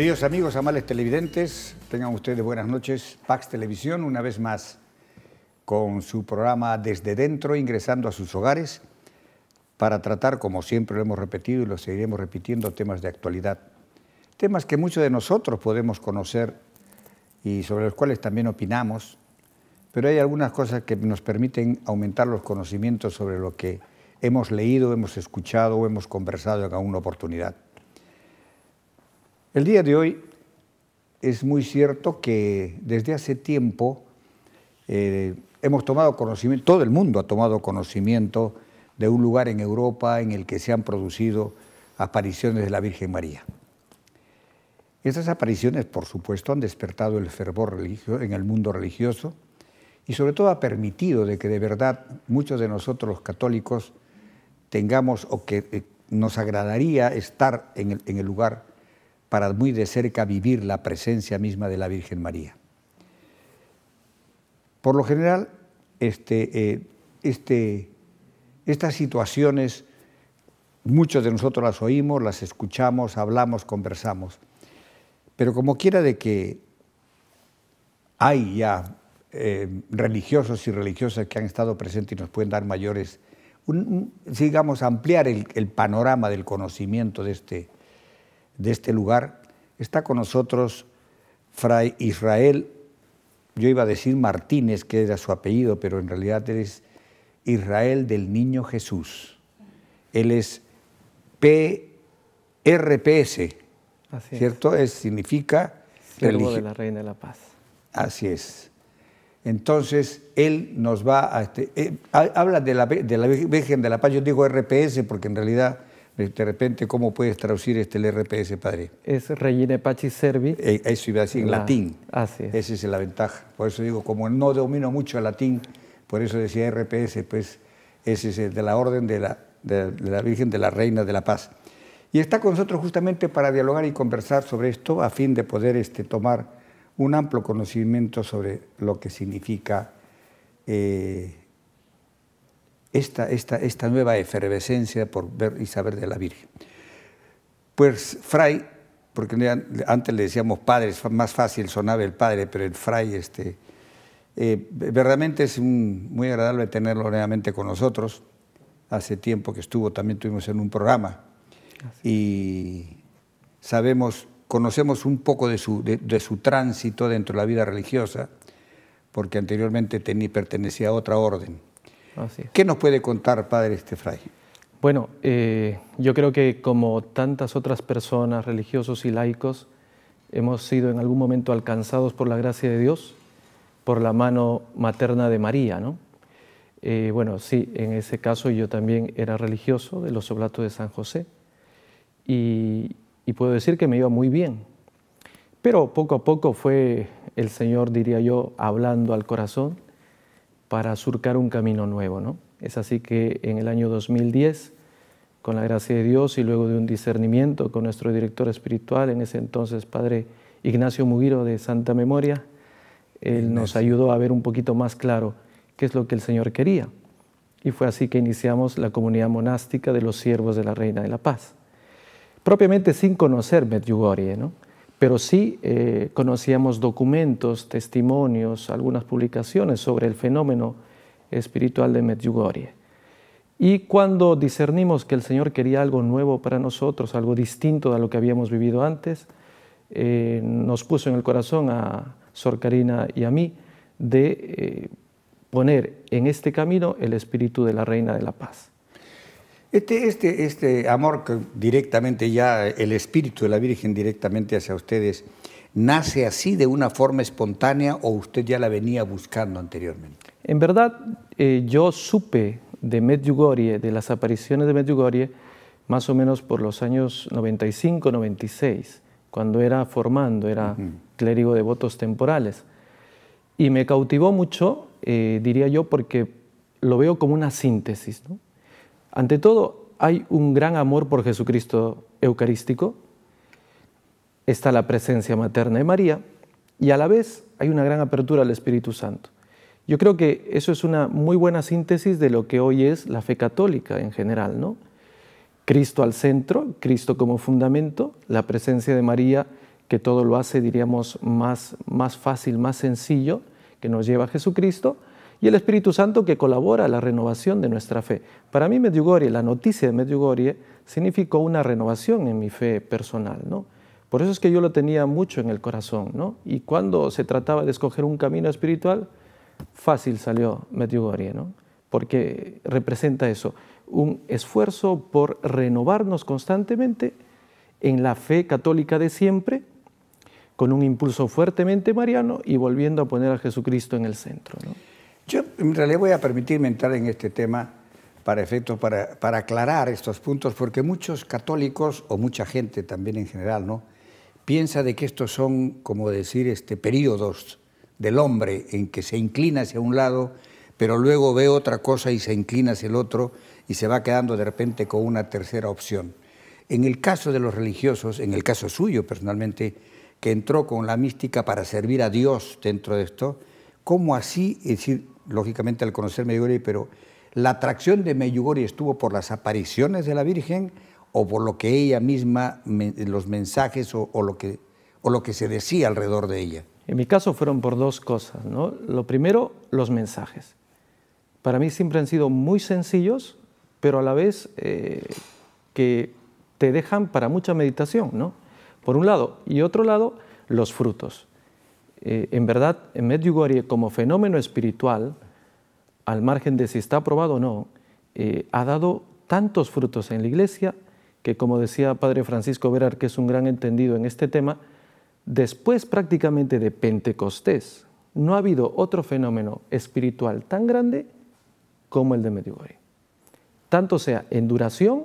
Queridos amigos, amables televidentes, tengan ustedes buenas noches. Pax Televisión, una vez más, con su programa Desde Dentro, ingresando a sus hogares, para tratar, como siempre lo hemos repetido y lo seguiremos repitiendo, temas de actualidad. Temas que muchos de nosotros podemos conocer y sobre los cuales también opinamos, pero hay algunas cosas que nos permiten aumentar los conocimientos sobre lo que hemos leído, hemos escuchado o hemos conversado en alguna oportunidad. El día de hoy es muy cierto que desde hace tiempo eh, hemos tomado conocimiento, todo el mundo ha tomado conocimiento de un lugar en Europa en el que se han producido apariciones de la Virgen María. Estas apariciones, por supuesto, han despertado el fervor religioso en el mundo religioso y sobre todo ha permitido de que de verdad muchos de nosotros los católicos tengamos o que eh, nos agradaría estar en el, en el lugar para muy de cerca vivir la presencia misma de la Virgen María. Por lo general, este, eh, este, estas situaciones muchos de nosotros las oímos, las escuchamos, hablamos, conversamos, pero como quiera de que hay ya eh, religiosos y religiosas que han estado presentes y nos pueden dar mayores, digamos, ampliar el panorama del conocimiento de este de este lugar, está con nosotros Fray Israel, yo iba a decir Martínez, que era su apellido, pero en realidad es Israel del Niño Jesús. Él es PRPS, ¿cierto? Es. significa... Siervo de la Reina de la Paz. Así es. Entonces, él nos va a... Este, eh, habla de la, de la Virgen de la Paz, yo digo RPS porque en realidad este, de repente, ¿cómo puedes traducir este el RPS, padre? Es Regine Pachi Servi. Eh, eso iba a decir, en latín. Así es. Esa es la ventaja. Por eso digo, como no domino mucho el latín, por eso decía RPS, pues ese es eh, de la Orden de la, Virgen de la Reina de la Paz. Y está con nosotros justamente para dialogar y conversar sobre esto a fin de poder este, tomar un amplio conocimiento sobre lo que significa eh, esta, esta, nueva efervescencia por ver y saber de la Virgen. Pues Fray, porque antes le decíamos padre, es más fácil sonaba el padre, pero el Fray, este, eh, verdaderamente es muy agradable tenerlo nuevamente con nosotros. Hace tiempo que estuvo, también tuvimos en un programa. Y sabemos, conocemos un poco de su, su tránsito dentro de la vida religiosa, porque anteriormente pertenecía a otra orden ¿Qué nos puede contar, padre Estefray? Bueno, eh, yo creo que como tantas otras personas, religiosos y laicos, hemos sido en algún momento alcanzados por la gracia de Dios, por la mano materna de María, ¿no? Eh, bueno, sí, en ese caso yo también era religioso de los Oblatos de San José y puedo decir que me iba muy bien. Pero poco a poco fue el Señor, diría yo, hablando al corazón para surcar un camino nuevo. ¿no? Es así que en el año 2010, con la gracia de Dios y luego de un discernimiento con nuestro director espiritual, en ese entonces Padre Ignacio Mugiro de Santa Memoria, él nos ayudó a ver un poquito más claro qué es lo que el Señor quería. Y fue así que iniciamos la comunidad monástica de los siervos de la Reina de la Paz. Propiamente sin conocer Medjugorje, ¿no? pero sí eh, conocíamos documentos, testimonios, algunas publicaciones sobre el fenómeno espiritual de Medjugorje. Y cuando discernimos que el Señor quería algo nuevo para nosotros, algo distinto a lo que habíamos vivido antes, eh, nos puso en el corazón a Sor Karina y a mí de eh, poner en este camino el espíritu de la Reina de la Paz. Este, este, este, amor que directamente ya, el espíritu de la Virgen directamente hacia ustedes, ¿nace así de una forma espontánea o usted ya la venía buscando anteriormente? En verdad, eh, yo supe de Medjugorje, de las apariciones de Medjugorje, más o menos por los años 95, 96, cuando era formando, era clérigo de votos temporales. Y me cautivó mucho, eh, diría yo, porque lo veo como una síntesis, ¿no? Ante todo, hay un gran amor por Jesucristo eucarístico, está la presencia materna de María y a la vez hay una gran apertura al Espíritu Santo. Yo creo que eso es una muy buena síntesis de lo que hoy es la fe católica en general, ¿no? Cristo al centro, Cristo como fundamento, la presencia de María que todo lo hace, diríamos, más, más fácil, más sencillo, que nos lleva a Jesucristo, y el Espíritu Santo que colabora a la renovación de nuestra fe. Para mí Medjugorje, la noticia de Medjugorje significó una renovación en mi fe personal, ¿no? Por eso es que yo lo tenía mucho en el corazón, ¿no? Y cuando se trataba de escoger un camino espiritual, fácil salió Medjugorje, ¿no? Porque representa eso, un esfuerzo por renovarnos constantemente en la fe católica de siempre, con un impulso fuertemente mariano y volviendo a poner a Jesucristo en el centro. ¿no? Yo en voy a permitirme entrar en este tema para efecto, para, aclarar estos puntos, porque muchos católicos, o mucha gente también en general, ¿no? piensa de que estos son, como decir, este, periodos del hombre en que se inclina hacia un lado, pero luego ve otra cosa y se inclina hacia el otro y se va quedando de repente con una tercera opción. En el caso de los religiosos, en el caso suyo personalmente, que entró con la mística para servir a Dios dentro de esto, ¿cómo así? Es decir, lógicamente al conocer Medjugorje, pero la atracción de Medjugorje estuvo por las apariciones de la Virgen o por lo que ella misma, los mensajes o, lo que, o lo que se decía alrededor de ella? En mi caso fueron por dos cosas. ¿no? Lo primero, los mensajes. Para mí siempre han sido muy sencillos, pero a la vez eh, que te dejan para mucha meditación, ¿no? Por un lado. Y otro lado, los frutos. Eh, en verdad, en Medjugorje como fenómeno espiritual, al margen de si está aprobado o no, eh, ha dado tantos frutos en la iglesia que, como decía Padre Francisco Verar, que es un gran entendido en este tema, después prácticamente de Pentecostés, no ha habido otro fenómeno espiritual tan grande como el de Medjugorje. Tanto sea en duración,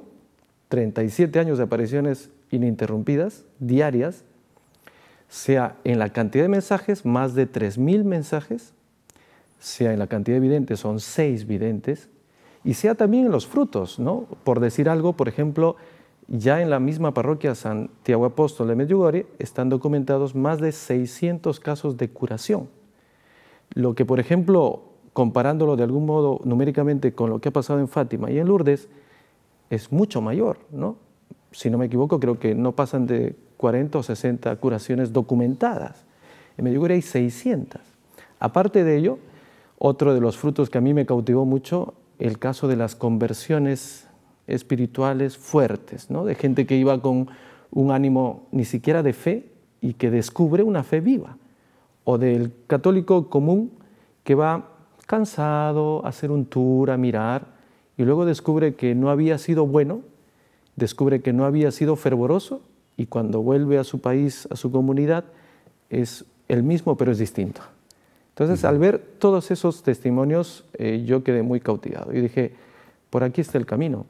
37 años de apariciones ininterrumpidas, diarias, sea en la cantidad de mensajes, más de 3.000 mensajes, sea en la cantidad de videntes, son 6 videntes, y sea también en los frutos, ¿no? Por decir algo, por ejemplo, ya en la misma parroquia Santiago Apóstol de Medjugorje están documentados más de 600 casos de curación. Lo que, por ejemplo, comparándolo de algún modo numéricamente con lo que ha pasado en Fátima y en Lourdes, es mucho mayor, ¿no? Si no me equivoco, creo que no pasan de 40 o 60 curaciones documentadas. En Medjugorje hay 600. Aparte de ello, otro de los frutos que a mí me cautivó mucho, el caso de las conversiones espirituales fuertes, de gente que iba con un ánimo ni siquiera de fe y que descubre una fe viva, o del católico común que va cansado a hacer un tour, a mirar, y luego descubre que no había sido bueno, descubre que no había sido fervoroso y cuando vuelve a su país, a su comunidad, es el mismo pero es distinto. Entonces, al ver todos esos testimonios, eh, yo quedé muy cautivado y dije, por aquí está el camino,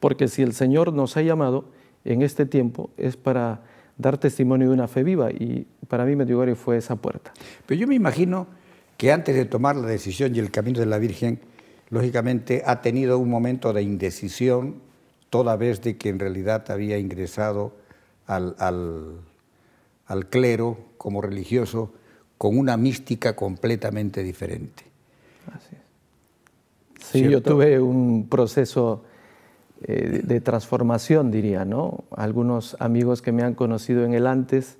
porque si el Señor nos ha llamado en este tiempo es para dar testimonio de una fe viva y para mí Medjugorje fue esa puerta. Pero yo me imagino que antes de tomar la decisión y el camino de la Virgen, lógicamente ha tenido un momento de indecisión, toda vez de que en realidad había ingresado al, clero como religioso con una mística completamente diferente. Así Sí, yo tuve un proceso eh, de transformación, diría, ¿no? Algunos amigos que me han conocido en el antes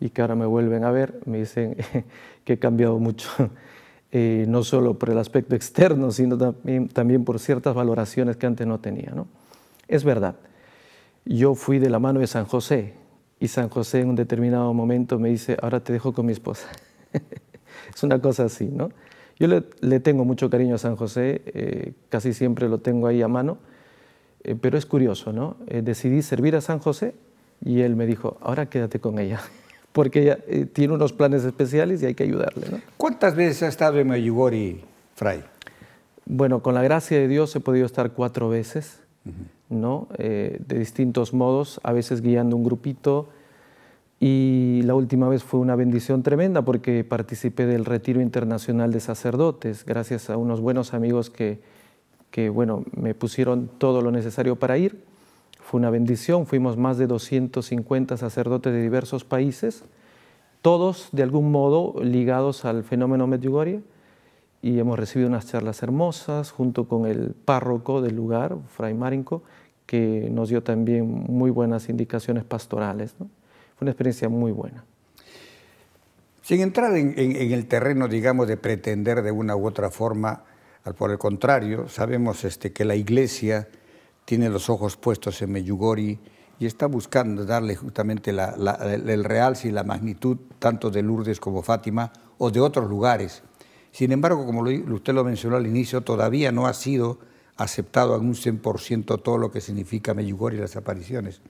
y que ahora me vuelven a ver, me dicen que he cambiado mucho, eh, no solo por el aspecto externo, sino también, también, por ciertas valoraciones que antes no tenía, ¿no? Es verdad yo fui de la mano de San José y San José en un determinado momento me dice, ahora te dejo con mi esposa. es una cosa así, ¿no? Yo le, tengo mucho cariño a San José, eh, casi siempre lo tengo ahí a mano, eh, pero es curioso, ¿no? Eh, decidí servir a San José y él me dijo, ahora quédate con ella, porque ella tiene unos planes especiales y hay que ayudarle, ¿no? ¿Cuántas veces ha estado en Mayugori, Fray? Bueno, con la gracia de Dios he podido estar cuatro veces. Eh, de distintos modos, a veces guiando un grupito. Y la última vez fue una bendición tremenda porque participé del Retiro Internacional de Sacerdotes, gracias a unos buenos amigos que, me pusieron todo lo necesario para ir. Fue una bendición, fuimos más de 250 sacerdotes de diversos países, todos de algún modo ligados al fenómeno Medjugorje y hemos recibido unas charlas hermosas junto con el párroco del lugar, Fray Marinko, que nos dio también muy buenas indicaciones pastorales. Fue una experiencia muy buena. Sin entrar en, el terreno, digamos, de pretender de una u otra forma, al por el contrario, sabemos este, que la Iglesia tiene los ojos puestos en Meyugori y está buscando darle justamente el realce y la magnitud tanto de Lourdes como Fátima o de otros lugares. Sin embargo, como usted lo mencionó al inicio, todavía no ha sido aceptado en un 100% todo lo que significa Medjugorje y las apariciones.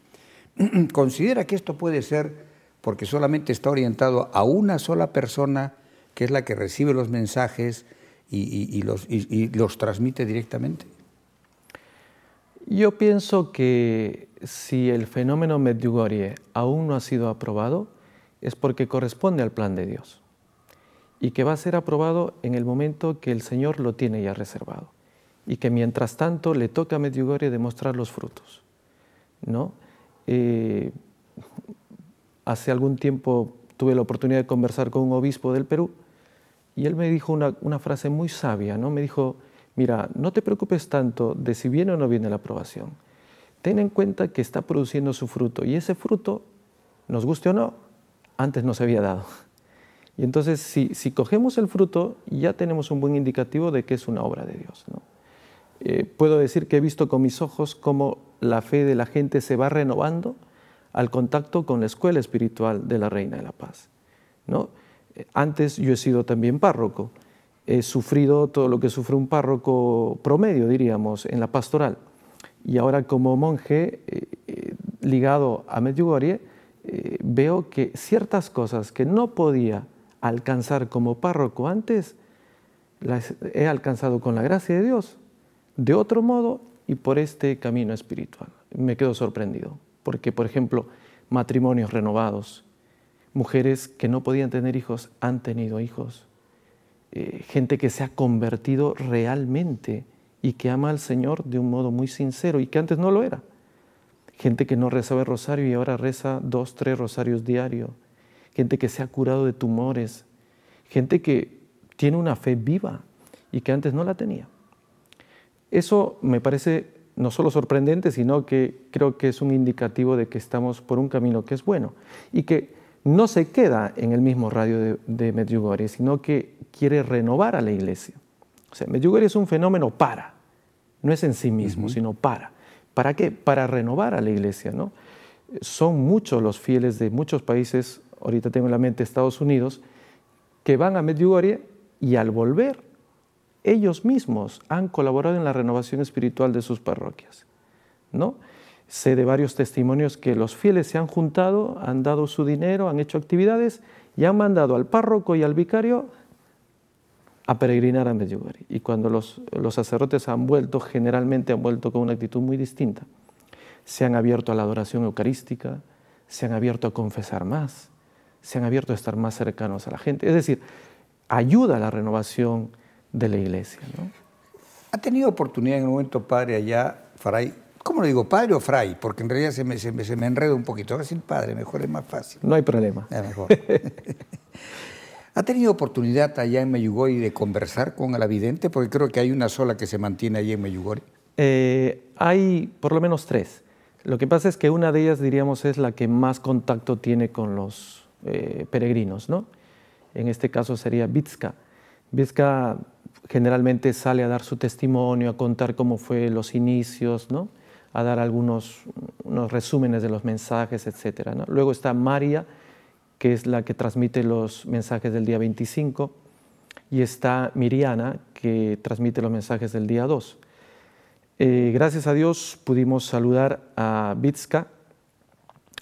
Considera que esto puede ser porque solamente está orientado a una sola persona, que es la que recibe los mensajes y, los, y los, transmite directamente. Yo pienso que si el fenómeno Medjugorje aún no ha sido aprobado, es porque corresponde al plan de Dios y que va a ser aprobado en el momento que el Señor lo tiene ya reservado y que mientras tanto le toca a Medjugorje demostrar los frutos. ¿no? Eh, hace algún tiempo tuve la oportunidad de conversar con un obispo del Perú y él me dijo una, frase muy sabia, ¿no? me dijo, mira, no te preocupes tanto de si viene o no viene la aprobación, ten en cuenta que está produciendo su fruto y ese fruto, nos guste o no, antes no se había dado. Y entonces, si, si, cogemos el fruto, ya tenemos un buen indicativo de que es una obra de Dios. ¿no? Eh, puedo decir que he visto con mis ojos cómo la fe de la gente se va renovando al contacto con la escuela espiritual de la Reina de la Paz. Eh, antes yo he sido también párroco, he sufrido todo lo que sufre un párroco promedio, diríamos, en la pastoral. Y ahora como monje eh, ligado a Medjugorje, veo que ciertas cosas que no podía alcanzar como párroco antes, las he alcanzado con la gracia de Dios, de otro modo y por este camino espiritual. Me quedo sorprendido, porque por ejemplo, matrimonios renovados, mujeres que no podían tener hijos han tenido hijos, eh, gente que se ha convertido realmente y que ama al Señor de un modo muy sincero y que antes no lo era. Gente que no rezaba el rosario y ahora reza dos, tres rosarios diario. Gente que se ha curado de tumores. Gente que tiene una fe viva y que antes no la tenía. Eso me parece no solo sorprendente, sino que creo que es un indicativo de que estamos por un camino que es bueno y que no se queda en el mismo radio de, de Medjugorje, sino que quiere renovar a la iglesia. O sea, Medjugorje es un fenómeno para, no es en sí mismo, sino para. ¿Para qué? Para renovar a la iglesia, ¿no? Son muchos los fieles de muchos países, ahorita tengo en la mente Estados Unidos, que van a Medjugorje y al volver ellos mismos han colaborado en la renovación espiritual de sus parroquias. ¿no? Sé de varios testimonios que los fieles se han juntado, han dado su dinero, han hecho actividades y han mandado al párroco y al vicario a peregrinar a Medjugorje. Y cuando los, sacerdotes han vuelto, generalmente han vuelto con una actitud muy distinta. Se han abierto a la adoración eucarística, se han abierto a confesar más, se han abierto a estar más cercanos a la gente. Es decir, ayuda a la renovación de la iglesia. ¿no? ¿Ha tenido oportunidad en el momento, padre, allá, Fray? ¿Cómo lo digo, padre o Fray? Porque en realidad se me, se me, enreda un poquito. Ahora sin padre, mejor es más fácil. No hay problema. Es mejor. ¿Ha tenido oportunidad allá en Mayugori de conversar con el vidente? Porque creo que hay una sola que se mantiene allí en Mayugori. Eh, hay por lo menos tres. Lo que pasa es que una de ellas, diríamos, es la que más contacto tiene con los eh, peregrinos, ¿no? En este caso sería Vizca Vizca generalmente sale a dar su testimonio, a contar cómo fue los inicios, ¿no? a dar algunos unos resúmenes de los mensajes, etc. Luego está María, que es la que transmite los mensajes del día 25, y está Miriana, que transmite los mensajes del día 2. Eh, gracias a Dios pudimos saludar a Vitska,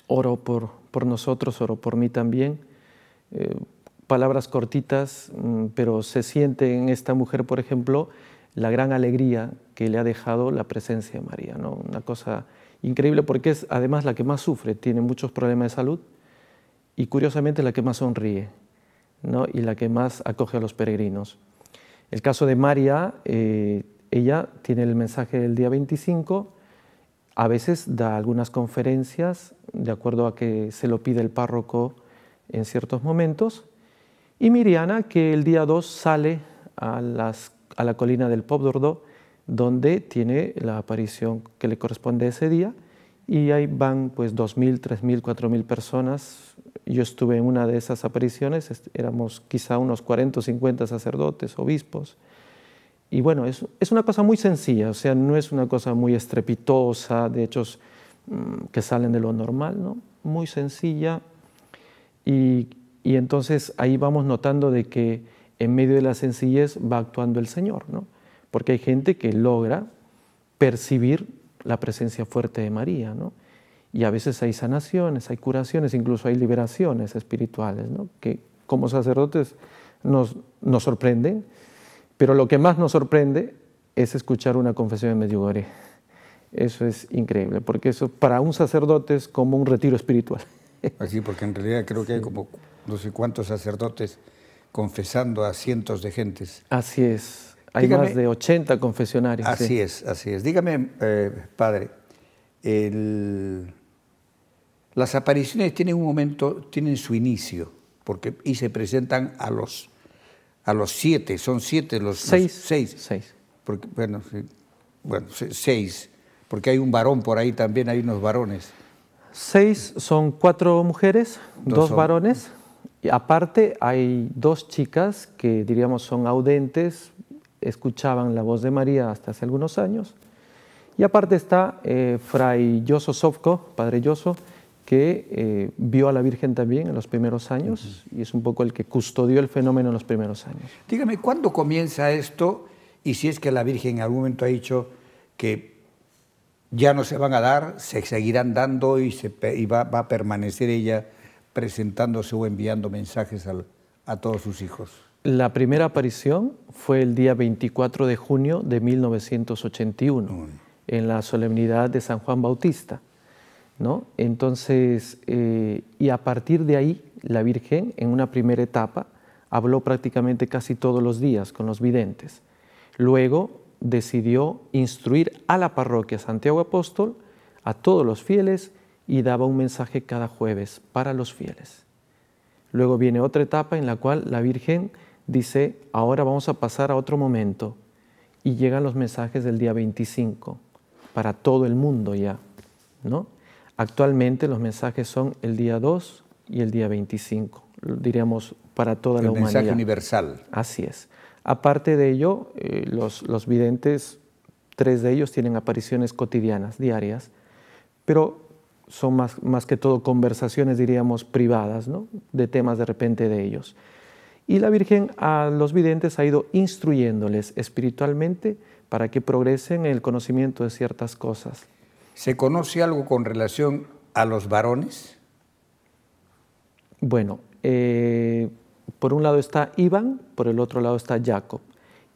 oro por, por nosotros, oro por mí también. Eh, palabras cortitas, mm, pero se siente en esta mujer, por ejemplo, la gran alegría que le ha dejado la presencia de María. Una cosa increíble porque es además la que más sufre, tiene muchos problemas de salud y curiosamente la que más sonríe ¿no? y la que más acoge a los peregrinos. El caso de María, eh, ella tiene el mensaje del día 25, a veces da algunas conferencias de acuerdo a que se lo pide el párroco en ciertos momentos y Miriana, que el día 2 sale a, las, a la colina del Dordó, donde tiene la aparición que le corresponde ese día, y ahí van pues 2.000, 3.000, 4.000 personas. Yo estuve en una de esas apariciones, éramos quizá unos 40 o 50 sacerdotes, obispos, y bueno, es, es, una cosa muy sencilla, o sea, no es una cosa muy estrepitosa, de hechos mm, que salen de lo normal, ¿no? Muy sencilla. Y y entonces ahí vamos notando de que en medio de la sencillez va actuando el Señor, ¿no? Porque hay gente que logra percibir la presencia fuerte de María, ¿no? Y a veces hay sanaciones, hay curaciones, incluso hay liberaciones espirituales, ¿no? Que como sacerdotes nos, nos sorprenden, pero lo que más nos sorprende es escuchar una confesión de Medjugorje. Eso es increíble, porque eso para un sacerdote es como un retiro espiritual. Así, porque en realidad creo que hay como no sé cuántos sacerdotes confesando a cientos de gentes. Así es, hay más de 80 confesionarios. Así es, así es. Dígame, eh, padre, las apariciones tienen un momento, tienen su inicio, porque y se presentan a los a los siete, son siete los seis, seis, bueno, bueno, seis, porque hay un varón por ahí también, hay unos varones. Seis son cuatro mujeres, dos, dos varones aparte hay dos chicas que diríamos son audentes, escuchaban la voz de María hasta hace algunos años. Y aparte está eh, Fray Yoso Sofco, Padre Yoso, que eh, vio a la Virgen también en los primeros años y es un poco el que custodió el fenómeno en los primeros años. Dígame, ¿cuándo comienza esto? Y si es que la Virgen en algún momento ha dicho que ya no se van a dar, se seguirán dando y, va a permanecer ella presentándose o enviando mensajes a todos sus hijos? La primera aparición fue el día 24 de junio de 1981, en la solemnidad de San Juan Bautista. ¿no? Entonces, eh, y a partir de ahí, la Virgen, en una primera etapa, habló prácticamente casi todos los días con los videntes. Luego decidió instruir a la parroquia Santiago Apóstol, a todos los fieles, y daba un mensaje cada jueves para los fieles. Luego viene otra etapa en la cual la Virgen dice, ahora vamos a pasar a otro momento y llegan los mensajes del día 25 para todo el mundo ya, ¿no? Actualmente los mensajes son el día 2 y el día 25, diríamos para toda la humanidad. El mensaje universal. Así es. Aparte de ello, eh, los, los videntes, tres de ellos tienen apariciones cotidianas, diarias, pero son más, más que todo conversaciones, diríamos, privadas, de temas de repente de ellos. Y la Virgen a los videntes ha ido instruyéndoles espiritualmente para que progresen en el conocimiento de ciertas cosas. ¿Se conoce algo con relación a los varones? Bueno, eh, por un lado está Iván, por el otro lado está Jacob.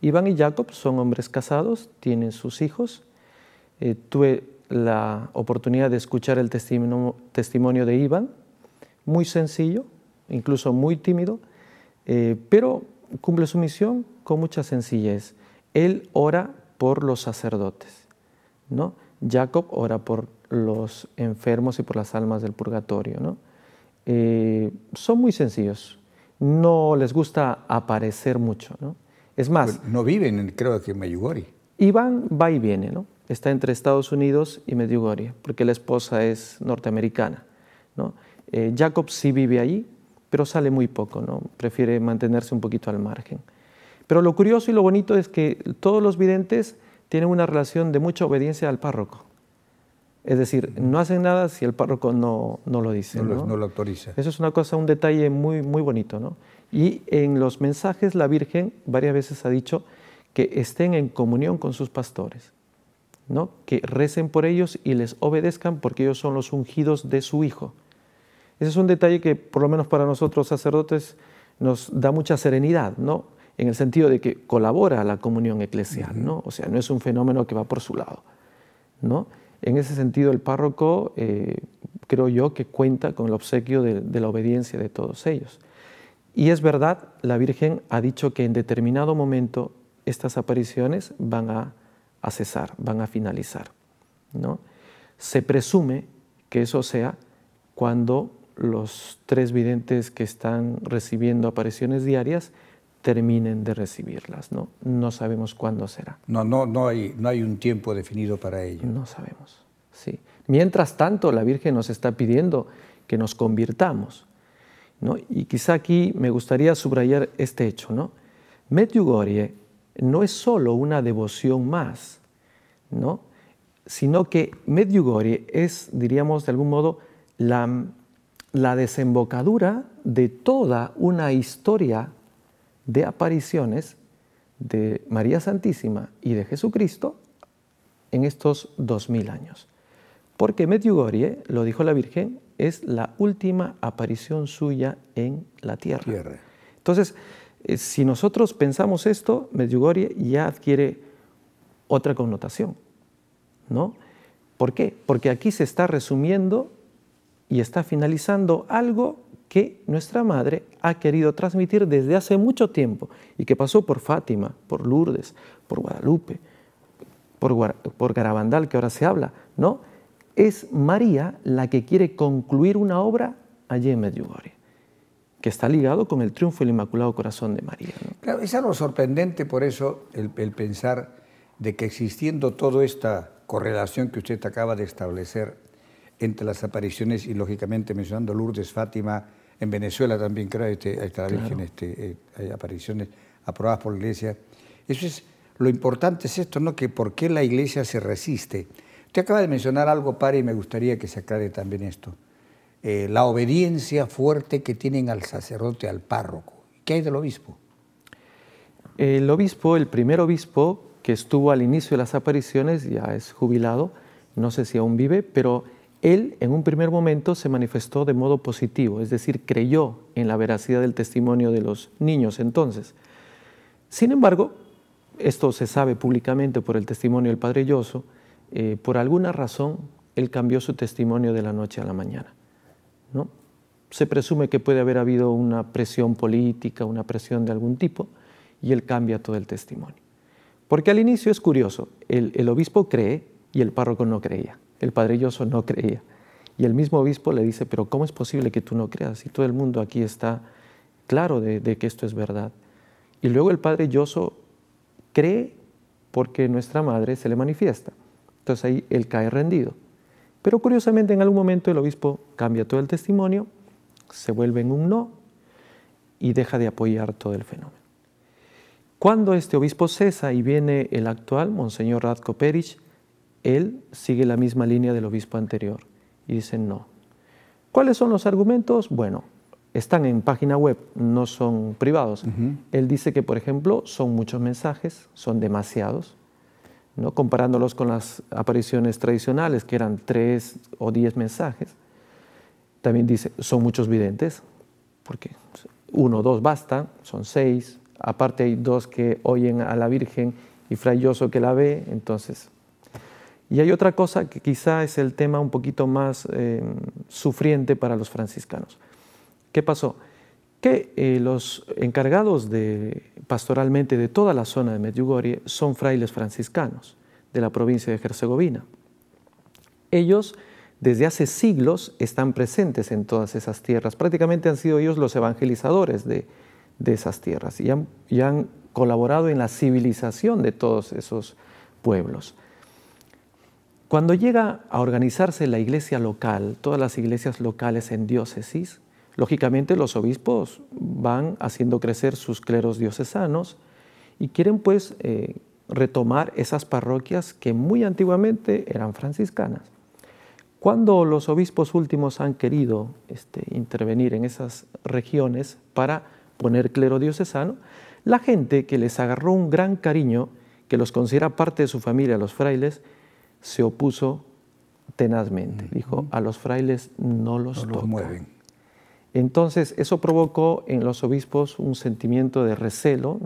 Iván y Jacob son hombres casados, tienen sus hijos. Eh, tuve, la oportunidad de escuchar el testimonio, de Iván, muy sencillo, incluso muy tímido, eh, pero cumple su misión con mucha sencillez. Él ora por los sacerdotes, ¿no? Jacob ora por los enfermos y por las almas del purgatorio, ¿no? Eh, son muy sencillos, no les gusta aparecer mucho, ¿no? Es más... no viven, creo que en Mayugori. Iván va y viene, ¿no? Está entre Estados Unidos y Medjugorje, porque la esposa es norteamericana, eh, Jacob sí vive allí, pero sale muy poco, ¿no? Prefiere mantenerse un poquito al margen. Pero lo curioso y lo bonito es que todos los videntes tienen una relación de mucha obediencia al párroco. Es decir, no hacen nada si el párroco no, lo dice. No, Lo, no, Lo, autoriza. Eso es una cosa, un detalle muy, muy bonito. Y en los mensajes la Virgen varias veces ha dicho que estén en comunión con sus pastores, ¿no? que recen por ellos y les obedezcan porque ellos son los ungidos de su Hijo. Ese es un detalle que por lo menos para nosotros sacerdotes nos da mucha serenidad, ¿no? en el sentido de que colabora la comunión eclesial, ¿no? o sea, no es un fenómeno que va por su lado. ¿no? En ese sentido, el párroco eh, creo yo que cuenta con el obsequio de la obediencia de todos ellos. Y es verdad, la Virgen ha dicho que en determinado momento estas apariciones van a, cesar, van a finalizar. ¿no? Se presume que eso sea cuando los tres videntes que están recibiendo apariciones diarias terminen de recibirlas, ¿no? No sabemos cuándo será. No, no, no hay, no hay un tiempo definido para ello. No sabemos, sí. Mientras tanto, la Virgen nos está pidiendo que nos convirtamos, ¿no? Y quizá aquí me gustaría subrayar este hecho, ¿no? Medjugorje no es solo una devoción más, ¿no? sino que Medjugorje es, diríamos de algún modo, la, la desembocadura de toda una historia de apariciones de María Santísima y de Jesucristo en estos dos mil años. Porque Medjugorje, lo dijo la Virgen, es la última aparición suya en la tierra. tierra. Entonces, eh, si nosotros pensamos esto, Medjugorje ya adquiere otra connotación, ¿no? ¿Por qué? Porque aquí se está resumiendo y está finalizando algo que nuestra madre ha querido transmitir desde hace mucho tiempo y que pasó por Fátima, por Lourdes, por Guadalupe, por, Garabandal, que ahora se habla, ¿no? Es María la que quiere concluir una obra allí en Medjugorje que está ligado con el triunfo del Inmaculado Corazón de María. Claro, es algo sorprendente por eso el, pensar de que existiendo toda esta correlación que usted acaba de establecer entre las apariciones y lógicamente mencionando Lourdes, Fátima, en Venezuela también creo este, este eh, hay apariciones aprobadas por la Iglesia. Eso es, lo importante es esto, ¿no? Que por qué la Iglesia se resiste. Usted acaba de mencionar algo, padre, y me gustaría que se aclare también esto. Eh, la obediencia fuerte que tienen al sacerdote, al párroco. ¿Qué hay del obispo? El obispo, el primer obispo que estuvo al inicio de las apariciones, ya es jubilado, no sé si aún vive, pero él en un primer momento se manifestó de modo positivo, es decir, creyó en la veracidad del testimonio de los niños entonces. Sin embargo, esto se sabe públicamente por el testimonio del Padre Yoso, eh, por alguna razón él cambió su testimonio de la noche a la mañana. Se presume que puede haber habido una presión política, una presión de algún tipo, y él cambia todo el testimonio. Porque al inicio es curioso, el, obispo cree y el párroco no creía, el padre Yoso no creía. Y el mismo obispo le dice, pero ¿cómo es posible que tú no creas? y todo el mundo aquí está claro de, de que esto es verdad. Y luego el padre Yoso cree porque nuestra madre se le manifiesta. Entonces ahí él cae rendido. Pero curiosamente en algún momento el obispo cambia todo el testimonio, se vuelve en un no y deja de apoyar todo el fenómeno. Cuando este obispo cesa y viene el actual, Monseñor Radko Perich, él sigue la misma línea del obispo anterior y dice no. ¿Cuáles son los argumentos? Bueno, están en página web, no son privados. Él dice que, por ejemplo, son muchos mensajes, son demasiados, comparándolos con las apariciones tradicionales, que eran tres o diez mensajes. También dice, son muchos videntes, porque uno o dos basta, son seis. Aparte hay dos que oyen a la Virgen y Frayoso que la ve, entonces. Y hay otra cosa que quizá es el tema un poquito más eh, sufriente para los franciscanos. ¿Qué pasó? que eh, los encargados pastoralmente de toda la zona de Medjugorje son frailes franciscanos de la provincia de Herzegovina. Ellos desde hace siglos están presentes en todas esas tierras, prácticamente han sido ellos los evangelizadores de, esas tierras y han colaborado en la civilización de todos esos pueblos. Cuando llega a organizarse la iglesia local, todas las iglesias locales en diócesis, Lógicamente los obispos van haciendo crecer sus cleros diocesanos y quieren pues eh, retomar esas parroquias que muy antiguamente eran franciscanas. Cuando los obispos últimos han querido este, intervenir en esas regiones para poner clero diocesano, la gente que les agarró un gran cariño, que los considera parte de su familia, los frailes, se opuso tenazmente. Dijo, a los frailes no los no Los mueven. Entonces, eso provocó en los obispos un sentimiento de recelo,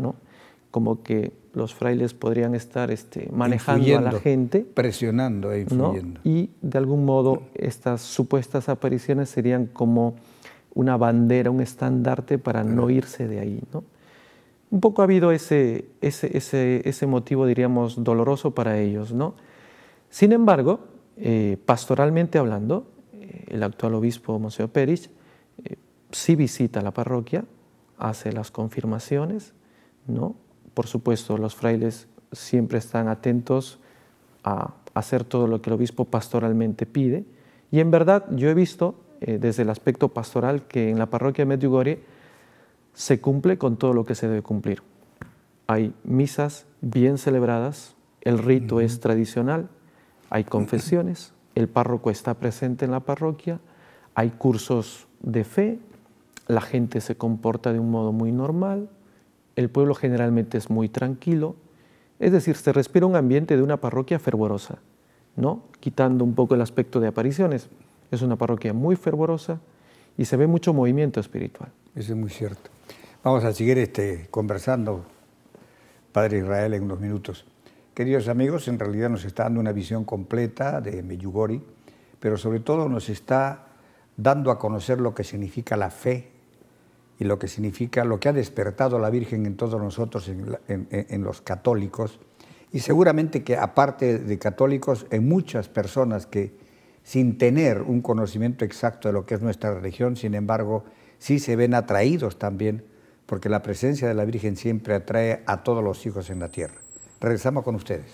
como que los frailes podrían estar este, manejando a la gente. Presionando e influyendo. Y de algún modo estas supuestas apariciones serían como una bandera, un estandarte para no irse de ahí. Un poco ha habido ese, ese, motivo, diríamos, doloroso para ellos. Sin embargo, eh, pastoralmente hablando, eh, el actual obispo Monseñor Pérez eh, sí visita la parroquia, hace las confirmaciones, ¿no? Por supuesto, los frailes siempre están atentos a hacer todo lo que el obispo pastoralmente pide. Y en verdad yo he visto eh, desde el aspecto pastoral que en la parroquia de Medjugorje se cumple con todo lo que se debe cumplir. Hay misas bien celebradas, el rito es tradicional, hay confesiones, el párroco está presente en la parroquia, hay cursos de fe, la gente se comporta de un modo muy normal, el pueblo generalmente es muy tranquilo, es decir, se respira un ambiente de una parroquia fervorosa, ¿no? quitando un poco el aspecto de apariciones. Es una parroquia muy fervorosa y se ve mucho movimiento espiritual. Eso es muy cierto. Vamos a seguir este, conversando, Padre Israel, en unos minutos. Queridos amigos, en realidad nos está dando una visión completa de Meyugori, pero sobre todo nos está dando a conocer lo que significa la fe y lo que significa lo que ha despertado la Virgen en todos nosotros, en, los católicos, y seguramente que aparte de católicos, hay muchas personas que sin tener un conocimiento exacto de lo que es nuestra religión, sin embargo, sí se ven atraídos también, porque la presencia de la Virgen siempre atrae a todos los hijos en la tierra. Regresamos con ustedes.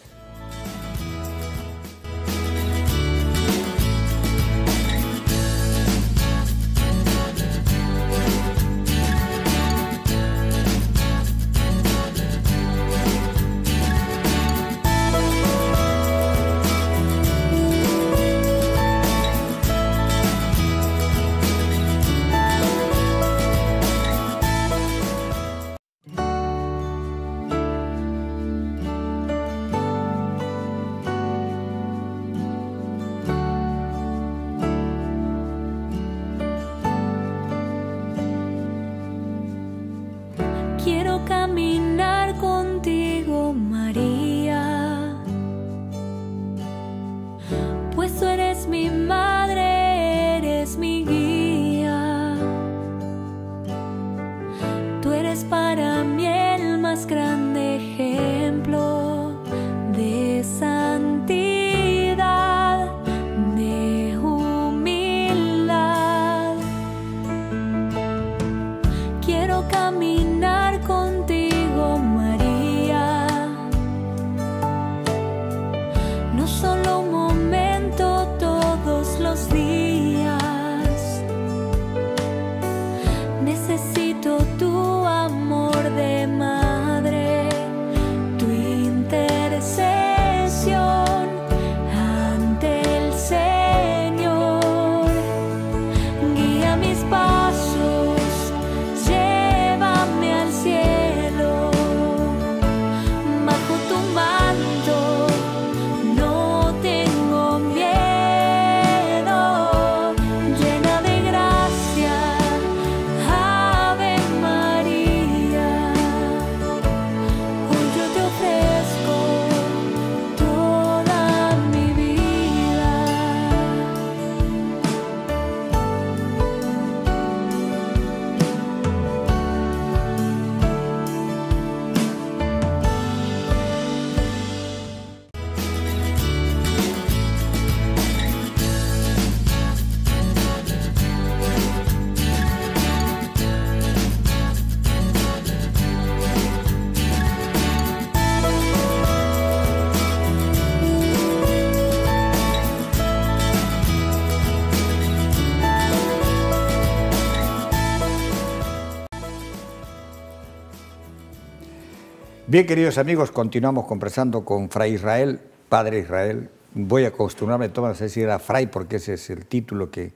Bien, queridos amigos, continuamos conversando con Fray Israel, Padre Israel. Voy a acostumbrarme, Tomás, a decir a Fray porque ese es el título que,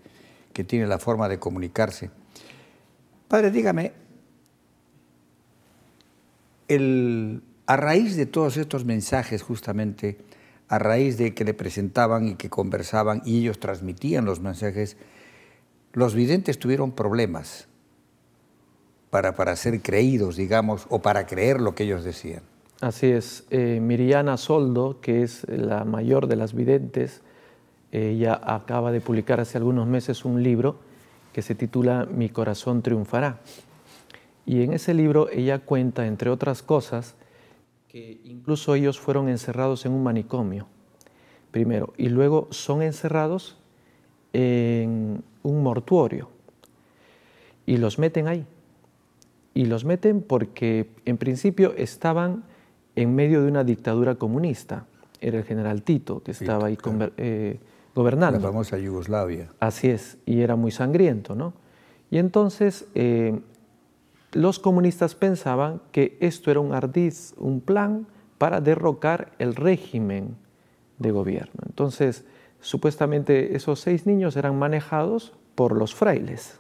tiene la forma de comunicarse. Padre, dígame, el, a raíz de todos estos mensajes justamente, a raíz de que le presentaban y que conversaban y ellos transmitían los mensajes, los videntes tuvieron problemas para, para ser creídos, digamos, o para creer lo que ellos decían. Así es. Eh, Miriana Soldo, que es la mayor de las videntes, ella acaba de publicar hace algunos meses un libro que se titula Mi corazón triunfará. Y en ese libro ella cuenta, entre otras cosas, que incluso ellos fueron encerrados en un manicomio, primero, y luego son encerrados en un mortuorio y los meten ahí y los meten porque en principio estaban en medio de una dictadura comunista. Era el general Tito que estaba ahí eh, gobernando. La famosa Yugoslavia. Así es, y era muy sangriento, ¿no? Y entonces eh, los comunistas pensaban que esto era un ardiz, un plan para derrocar el régimen de gobierno. Entonces, supuestamente esos seis niños eran manejados por los frailes,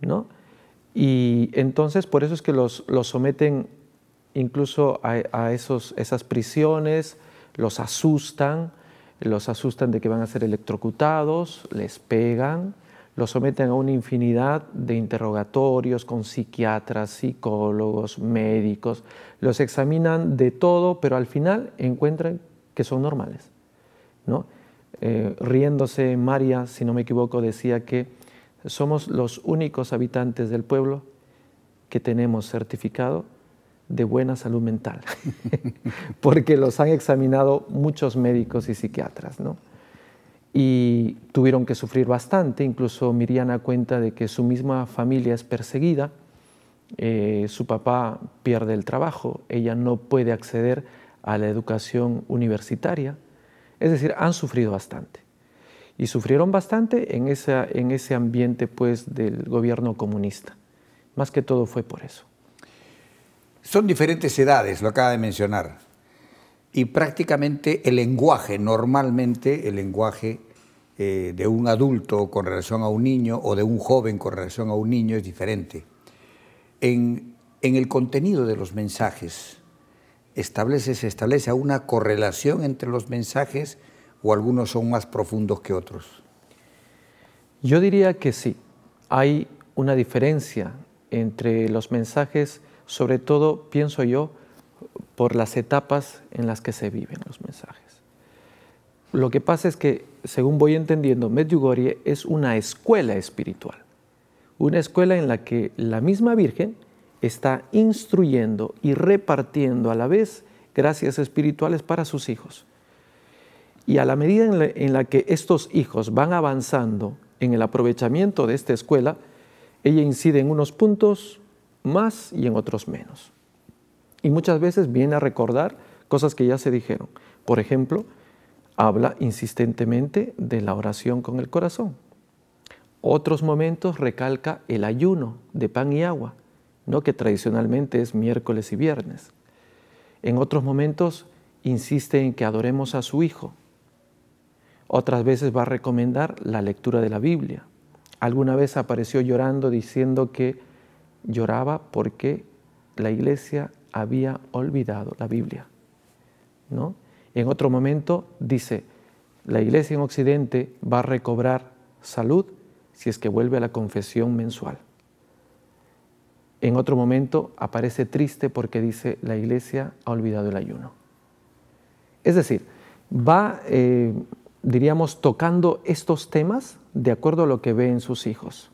¿no? Y entonces por eso es que los, someten incluso a, esas prisiones, los asustan, los asustan de que van a ser electrocutados, les pegan, los someten a una infinidad de interrogatorios con psiquiatras, psicólogos, médicos, los examinan de todo, pero al final encuentran que son normales. Eh, riéndose, María, si no me equivoco, decía que somos los únicos habitantes del pueblo que tenemos certificado de buena salud mental, porque los han examinado muchos médicos y psiquiatras, ¿no? Y tuvieron que sufrir bastante, incluso Miriana cuenta de que su misma familia es perseguida, eh, su papá pierde el trabajo, ella no puede acceder a la educación universitaria, es decir, han sufrido bastante y sufrieron bastante en, esa, en ese ambiente pues, del gobierno comunista. Más que todo fue por eso. Son diferentes edades, lo acaba de mencionar, y prácticamente el lenguaje, normalmente el lenguaje eh, de un adulto con relación a un niño o de un joven con relación a un niño es diferente. En, el contenido de los mensajes establece, se establece una correlación entre los mensajes o algunos son más profundos que otros? Yo diría que sí. Hay una diferencia entre los mensajes, sobre todo, pienso yo, por las etapas en las que se viven los mensajes. Lo que pasa es que, según voy entendiendo, Medjugorje es una escuela espiritual, una escuela en la que la misma Virgen está instruyendo y repartiendo a la vez gracias espirituales para sus hijos. Y a la medida en la, que estos hijos van avanzando en el aprovechamiento de esta escuela, ella incide en unos puntos más y en otros menos. Y muchas veces viene a recordar cosas que ya se dijeron. Por ejemplo, habla insistentemente de la oración con el corazón. Otros momentos recalca el ayuno de pan y agua, ¿no? que tradicionalmente es miércoles y viernes. En otros momentos insiste en que adoremos a su Hijo, otras veces va a recomendar la lectura de la Biblia. Alguna vez apareció llorando diciendo que lloraba porque la iglesia había olvidado la Biblia. ¿no? En otro momento dice, la iglesia en Occidente va a recobrar salud si es que vuelve a la confesión mensual. En otro momento aparece triste porque dice, la iglesia ha olvidado el ayuno. Es decir, va... Eh, diríamos, tocando estos temas de acuerdo a lo que ve en sus hijos.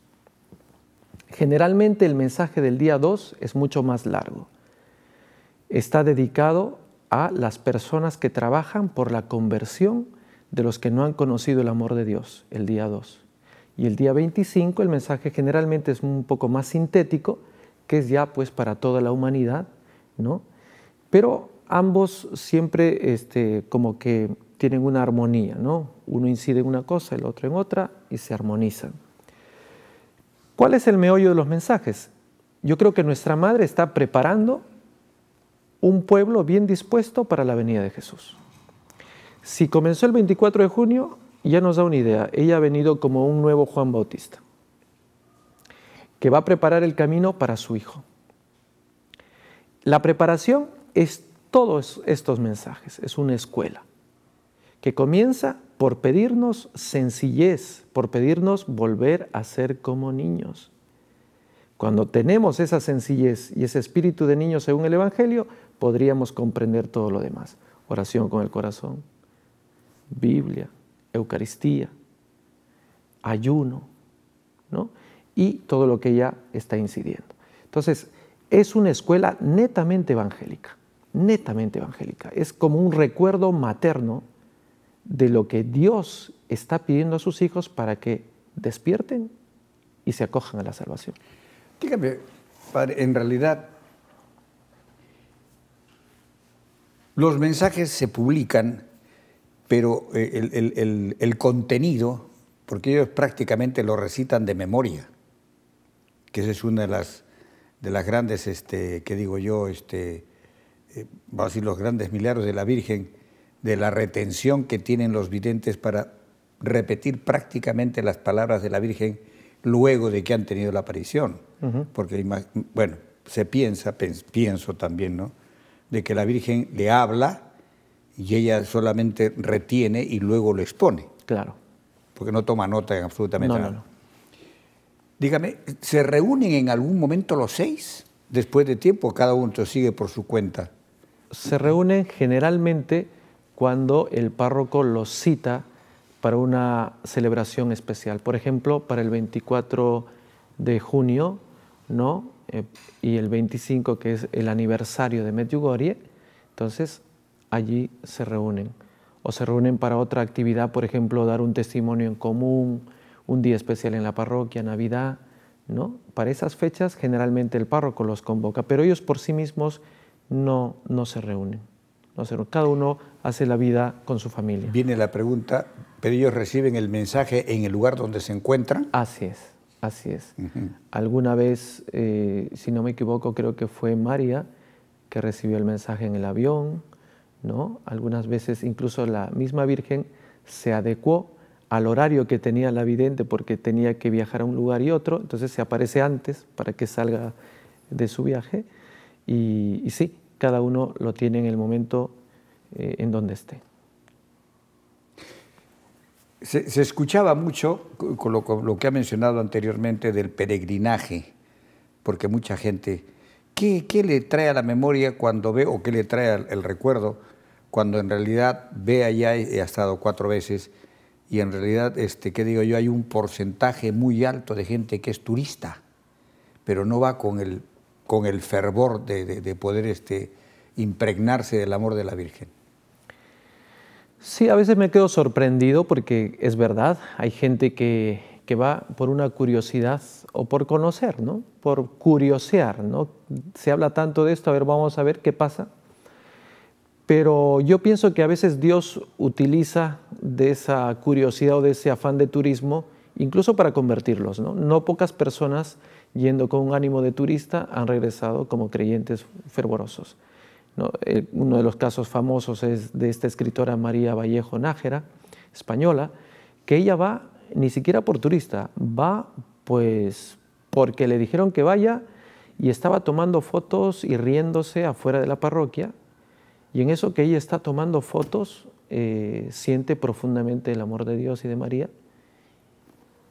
Generalmente el mensaje del día 2 es mucho más largo. Está dedicado a las personas que trabajan por la conversión de los que no han conocido el amor de Dios, el día 2. Y el día 25 el mensaje generalmente es un poco más sintético, que es ya pues para toda la humanidad, ¿no? Pero ambos siempre este, como que tienen una armonía, ¿no? Uno incide en una cosa, el otro en otra y se armonizan. ¿Cuál es el meollo de los mensajes? Yo creo que nuestra madre está preparando un pueblo bien dispuesto para la venida de Jesús. Si comenzó el 24 de junio, ya nos da una idea. Ella ha venido como un nuevo Juan Bautista, que va a preparar el camino para su hijo. La preparación es todos estos mensajes, es una escuela que comienza por pedirnos sencillez, por pedirnos volver a ser como niños. Cuando tenemos esa sencillez y ese espíritu de niño según el Evangelio, podríamos comprender todo lo demás. Oración con el corazón, Biblia, Eucaristía, ayuno, ¿no? Y todo lo que ya está incidiendo. Entonces, es una escuela netamente evangélica, netamente evangélica. Es como un recuerdo materno de lo que Dios está pidiendo a sus hijos para que despierten y se acojan a la salvación. Dígame, en realidad los mensajes se publican, pero eh, el, contenido, porque ellos prácticamente lo recitan de memoria, que esa es una de las, de las grandes, este, que digo yo, este, eh, vamos a decir, los grandes milagros de la Virgen, de la retención que tienen los videntes para repetir prácticamente las palabras de la Virgen luego de que han tenido la aparición. Porque, bueno, se piensa, pienso también, ¿no? De que la Virgen le habla y ella solamente retiene y luego lo expone. Claro. Porque no toma nota en absolutamente nada. Dígame, ¿se reúnen en algún momento los seis? Después de tiempo, cada uno sigue por su cuenta. Se reúnen generalmente cuando el párroco los cita para una celebración especial. Por ejemplo, para el 24 de junio ¿no? Eh, y el 25, que es el aniversario de Medjugorje, entonces allí se reúnen. O se reúnen para otra actividad, por ejemplo, dar un testimonio en común, un día especial en la parroquia, Navidad. ¿no? Para esas fechas generalmente el párroco los convoca, pero ellos por sí mismos no, no se reúnen. No se reúnen. Cada uno hace la vida con su familia. Viene la pregunta, pero ellos reciben el mensaje en el lugar donde se encuentran. Así es, así es. Alguna vez, eh, si no me equivoco, creo que fue María que recibió el mensaje en el avión, ¿no? Algunas veces incluso la misma Virgen se adecuó al horario que tenía la vidente porque tenía que viajar a un lugar y otro, entonces se aparece antes para que salga de su viaje y, y sí, cada uno lo tiene en el momento eh, en donde esté. Se, escuchaba mucho con lo, que ha mencionado anteriormente del peregrinaje, porque mucha gente, ¿qué, ¿qué, le trae a la memoria cuando ve, o qué le trae el, recuerdo, cuando en realidad ve allá, ha estado cuatro veces, y en realidad, este, ¿qué digo yo? Hay un porcentaje muy alto de gente que es turista, pero no va con el, con el fervor de, de poder este, impregnarse del amor de la Virgen. Sí, a veces me quedo sorprendido porque es verdad, hay gente que, va por una curiosidad o por conocer, ¿no? Por curiosear, ¿no? Se habla tanto de esto, a ver, vamos a ver qué pasa. Pero yo pienso que a veces Dios utiliza de esa curiosidad o de ese afán de turismo incluso para convertirlos, ¿no? No pocas personas yendo con un ánimo de turista han regresado como creyentes fervorosos. Eh, uno de los casos famosos es de esta escritora María Vallejo Nájera, española, que ella va ni siquiera por turista, va pues porque le dijeron que vaya y estaba tomando fotos y riéndose afuera de la parroquia y en eso que ella está tomando fotos eh, siente profundamente el amor de Dios y de María,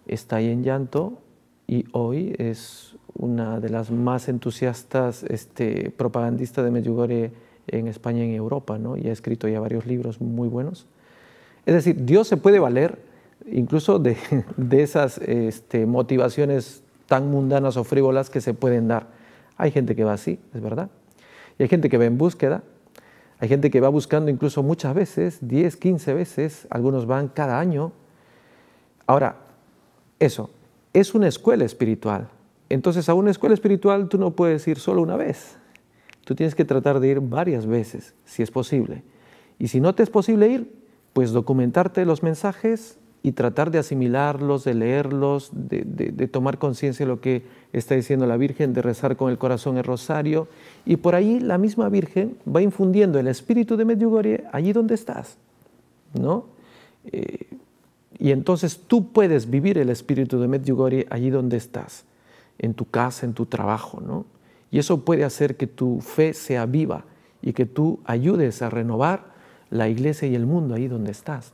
está ahí en llanto y hoy es una de las más entusiastas este, propagandistas de Medjugorje en España y en Europa, ¿no? y ha escrito ya varios libros muy buenos. Es decir, Dios se puede valer incluso de, esas este, motivaciones tan mundanas o frívolas que se pueden dar. Hay gente que va así, es verdad. Y hay gente que va en búsqueda. Hay gente que va buscando incluso muchas veces, 10, 15 veces. Algunos van cada año. Ahora, eso, es una escuela espiritual. Entonces a una escuela espiritual tú no puedes ir solo una vez. Tú tienes que tratar de ir varias veces, si es posible. Y si no te es posible ir, pues documentarte los mensajes y tratar de asimilarlos, de leerlos, de, tomar conciencia de lo que está diciendo la Virgen, de rezar con el corazón el rosario. Y por ahí la misma Virgen va infundiendo el espíritu de Medjugorje allí donde estás. ¿no? Eh, y entonces tú puedes vivir el espíritu de Medjugorje allí donde estás en tu casa, en tu trabajo, ¿no? Y eso puede hacer que tu fe sea viva y que tú ayudes a renovar la iglesia y el mundo ahí donde estás.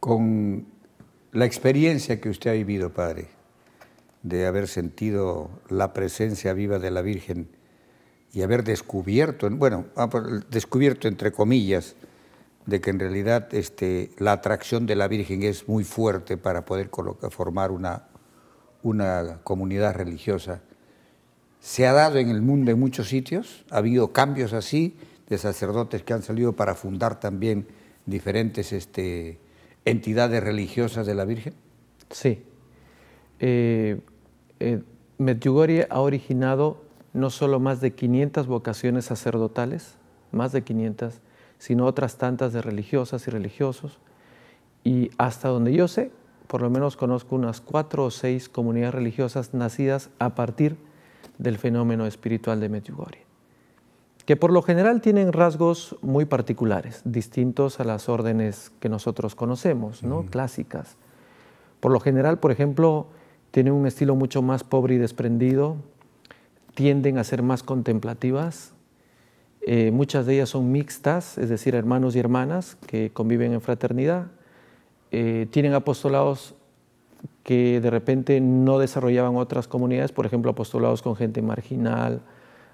Con la experiencia que usted ha vivido, Padre, de haber sentido la presencia viva de la Virgen y haber descubierto, bueno, ah, pues, descubierto entre comillas, de que en realidad este, la atracción de la Virgen es muy fuerte para poder formar una, una comunidad religiosa. Se ha dado en el mundo en muchos sitios, ha habido cambios así de sacerdotes que han salido para fundar también diferentes este, entidades religiosas de la Virgen. Sí. Eh, eh Medjugorje ha originado no solo más de 500 vocaciones sacerdotales, más de 500, sino otras tantas de religiosas y religiosos. Y hasta donde yo sé, por lo menos conozco unas cuatro o seis comunidades religiosas nacidas a partir del fenómeno espiritual de Medjugorje, que por lo general tienen rasgos muy particulares, distintos a las órdenes que nosotros conocemos, ¿no? clásicas. Por lo general, por ejemplo, tienen un estilo mucho más pobre y desprendido, tienden a ser más contemplativas, eh, muchas de ellas son mixtas, es decir, hermanos y hermanas que conviven en fraternidad, eh, tienen apostolados que de repente no desarrollaban otras comunidades, por ejemplo, apostolados con gente marginal,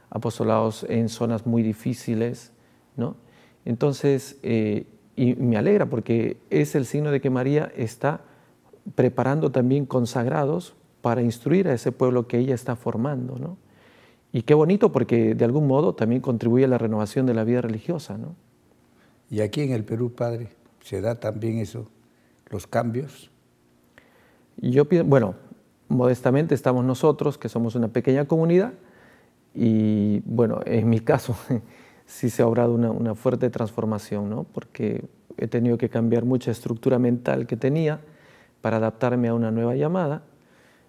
apostolados en zonas muy difíciles, ¿no? Entonces, eh, y me alegra porque es el signo de que María está preparando también consagrados para instruir a ese pueblo que ella está formando, ¿no? Y qué bonito porque de algún modo también contribuye a la renovación de la vida religiosa, ¿no? Y aquí en el Perú, padre, se da también eso los cambios? Yo bueno, modestamente estamos nosotros, que somos una pequeña comunidad, y bueno, en mi caso sí se ha obrado una, fuerte transformación, ¿no? porque he tenido que cambiar mucha estructura mental que tenía para adaptarme a una nueva llamada.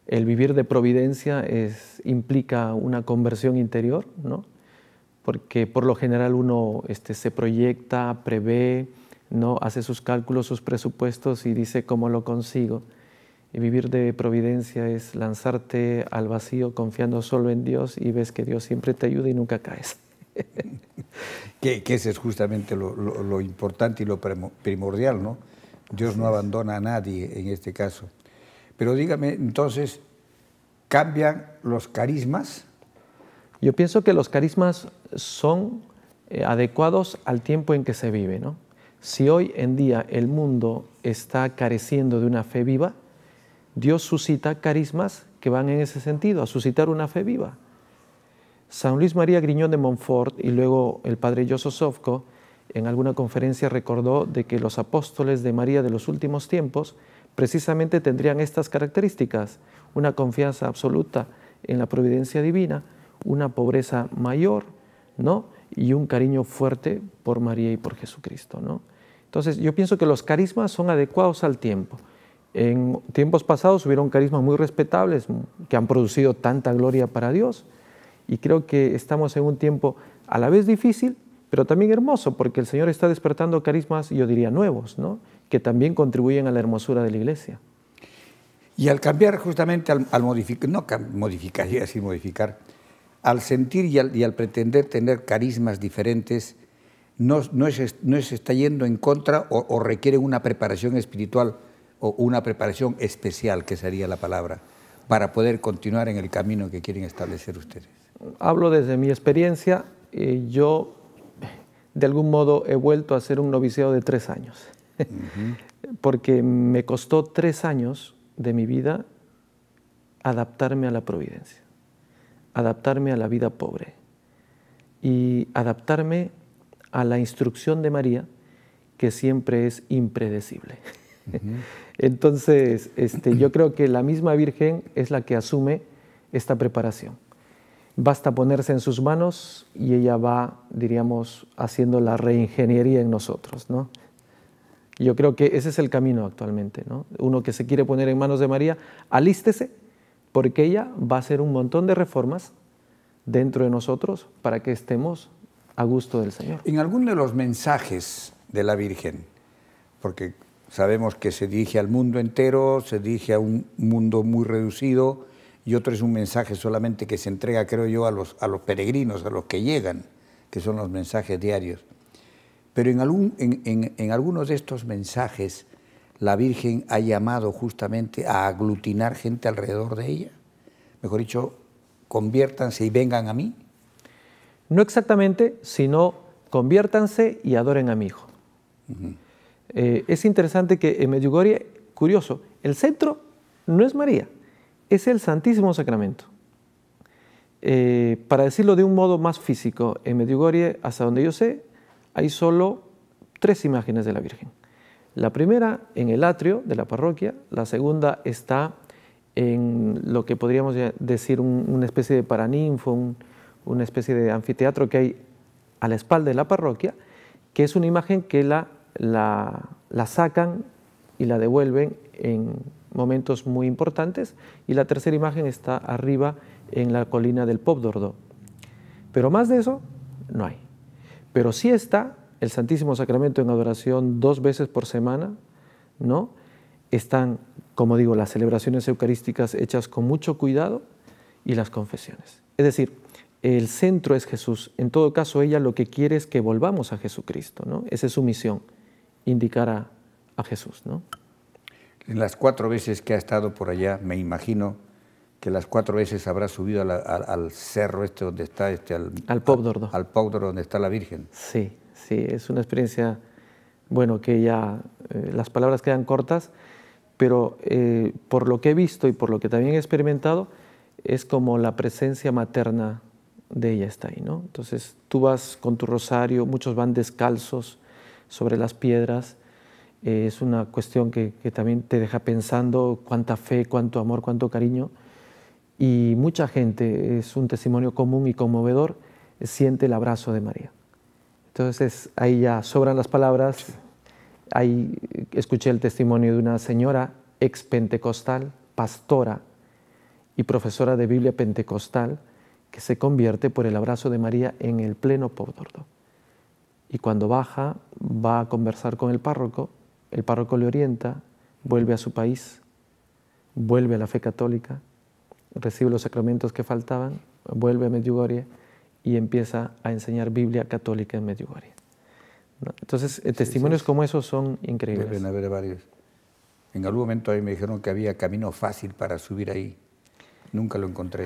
El vivir de providencia implica una conversión interior, ¿no? porque por lo general uno este, se proyecta, prevé, no hace sus cálculos, sus presupuestos y dice cómo lo consigo. Y vivir de providencia es lanzarte al vacío confiando solo en Dios y ves que Dios siempre te ayuda y nunca caes. que, ese es justamente lo, importante y lo primordial, ¿no? Dios no abandona a nadie en este caso. Pero dígame, entonces, ¿cambian los carismas? Yo pienso que los carismas son eh, adecuados al tiempo en que se vive, ¿no? Si hoy en día el mundo está careciendo de una fe viva, Dios suscita carismas que van en ese sentido, a suscitar una fe viva. San Luis María Griñón de Montfort y luego el padre Yoso en alguna conferencia recordó de que los apóstoles de María de los últimos tiempos precisamente tendrían estas características, una confianza absoluta en la providencia divina, una pobreza mayor, ¿no? y un cariño fuerte por María y por Jesucristo. ¿no? Entonces, yo pienso que los carismas son adecuados al tiempo. En tiempos pasados hubieron carismas muy respetables que han producido tanta gloria para Dios y creo que estamos en un tiempo a la vez difícil, pero también hermoso, porque el Señor está despertando carismas, yo diría, nuevos, ¿no? que también contribuyen a la hermosura de la iglesia. Y al cambiar justamente, al, modificar, no modificar, sin modificar, al sentir y al, pretender tener carismas diferentes, no, es, se está yendo en contra o, o, requiere una preparación espiritual o una preparación especial, que sería la palabra, para poder continuar en el camino que quieren establecer ustedes. Hablo desde mi experiencia. Eh, yo, de algún modo, he vuelto a hacer un noviciado de tres años, porque me costó tres años de mi vida adaptarme a la providencia adaptarme a la vida pobre y adaptarme a la instrucción de María, que siempre es impredecible. Entonces, este, yo creo que la misma Virgen es la que asume esta preparación. Basta ponerse en sus manos y ella va, diríamos, haciendo la reingeniería en nosotros, ¿no? Yo creo que ese es el camino actualmente, ¿no? Uno que se quiere poner en manos de María, alístese, porque ella va a hacer un montón de reformas dentro de nosotros para que estemos a gusto del Señor. En algún de los mensajes de la Virgen, porque sabemos que se dirige al mundo entero, se dirige a un mundo muy reducido, y otro es un mensaje solamente que se entrega, creo yo, a los, a los peregrinos, a los que llegan, que son los mensajes diarios. Pero en, algún, en algunos de estos mensajes la Virgen ha llamado justamente a aglutinar gente alrededor de ella? Mejor dicho, conviértanse y vengan a mí. No exactamente, sino conviértanse y adoren a mi hijo. Eh, es interesante que en Medjugorje, curioso, el centro no es María, es el Santísimo Sacramento. Eh, para decirlo de un modo más físico, en Medjugorje, hasta donde yo sé, hay solo tres imágenes de la Virgen. La primera en el atrio de la parroquia, la segunda está en lo que podríamos decir una especie de paraninfo, una especie de anfiteatro que hay a la espalda de la parroquia, que es una imagen que la, sacan y la devuelven en momentos muy importantes. Y la tercera imagen está arriba en la colina del Pop Pero más de eso no hay. Pero sí está el Santísimo Sacramento en adoración dos veces por semana, ¿no? Están, como digo, las celebraciones eucarísticas hechas con mucho cuidado y las confesiones. Es decir, el centro es Jesús. En todo caso, ella lo que quiere es que volvamos a Jesucristo, ¿no? Esa es su misión, indicar a, Jesús, ¿no? En las cuatro veces que ha estado por allá, me imagino que las cuatro veces habrá subido al cerro este donde está, este, al, al Al donde está la Virgen. Sí. Sí, es una experiencia, bueno, que ya eh, las palabras quedan cortas, pero eh, por lo que he visto y por lo que también he experimentado, es como la presencia materna de ella está ahí, ¿no? Entonces tú vas con tu rosario, muchos van descalzos sobre las piedras, eh, es una cuestión que, también te deja pensando cuánta fe, cuánto amor, cuánto cariño. Y mucha gente, es un testimonio común y conmovedor, siente el abrazo de María. Entonces ahí ya sobran las palabras. Ahí escuché el testimonio de una señora ex pentecostal, pastora y profesora de Biblia pentecostal, que se convierte por el abrazo de María en el pleno Podordo. Y cuando baja, va a conversar con el párroco, el párroco le orienta, vuelve a su país, vuelve a la fe católica, recibe los sacramentos que faltaban, vuelve a Medjugorje y empieza a enseñar Biblia católica en Medjugorje. Entonces, eh, testimonios como esos son increíbles. Deben haber varios. En algún momento ahí me dijeron que había camino fácil para subir ahí. Nunca lo encontré.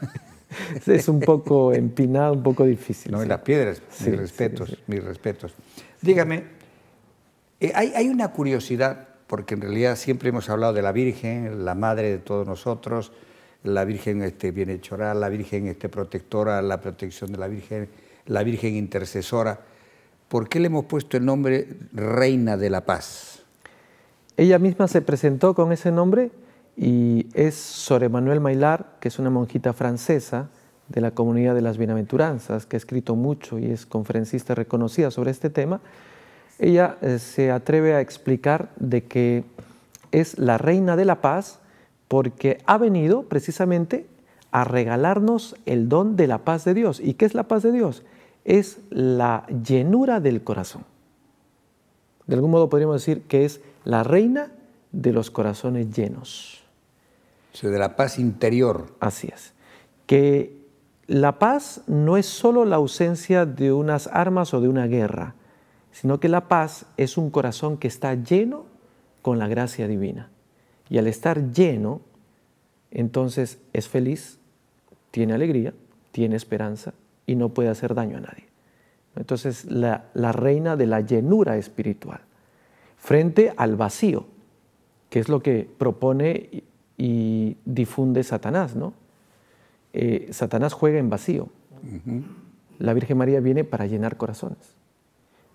es un poco empinado, un poco difícil. No, en las piedras, mis respetos, mis respetos. Dígame, eh, hay, hay una curiosidad, porque en realidad siempre hemos hablado de la Virgen, la madre de todos nosotros, la Virgen este, bienhechora, la Virgen este, protectora, la protección de la Virgen, la Virgen intercesora. ¿Por qué le hemos puesto el nombre Reina de la Paz? Ella misma se presentó con ese nombre y es Sor Manuel Mailar, que es una monjita francesa de la Comunidad de las Bienaventuranzas, que ha escrito mucho y es conferencista reconocida sobre este tema. Ella eh, se atreve a explicar de que es la reina de la paz porque ha venido precisamente a regalarnos el don de la paz de Dios. ¿Y qué es la paz de Dios? Es la llenura del corazón. De algún modo podríamos decir que es la reina de los corazones llenos. O de la paz interior. Así es. Que la paz no es solo la ausencia de unas armas o de una guerra, sino que la paz es un corazón que está lleno con la gracia divina. Y al estar lleno, entonces es feliz, tiene alegría, tiene esperanza y no puede hacer daño a nadie. Entonces la, reina de la llenura espiritual frente al vacío, que es lo que propone y difunde Satanás, ¿no? Eh, Satanás juega en vacío. La Virgen María viene para llenar corazones.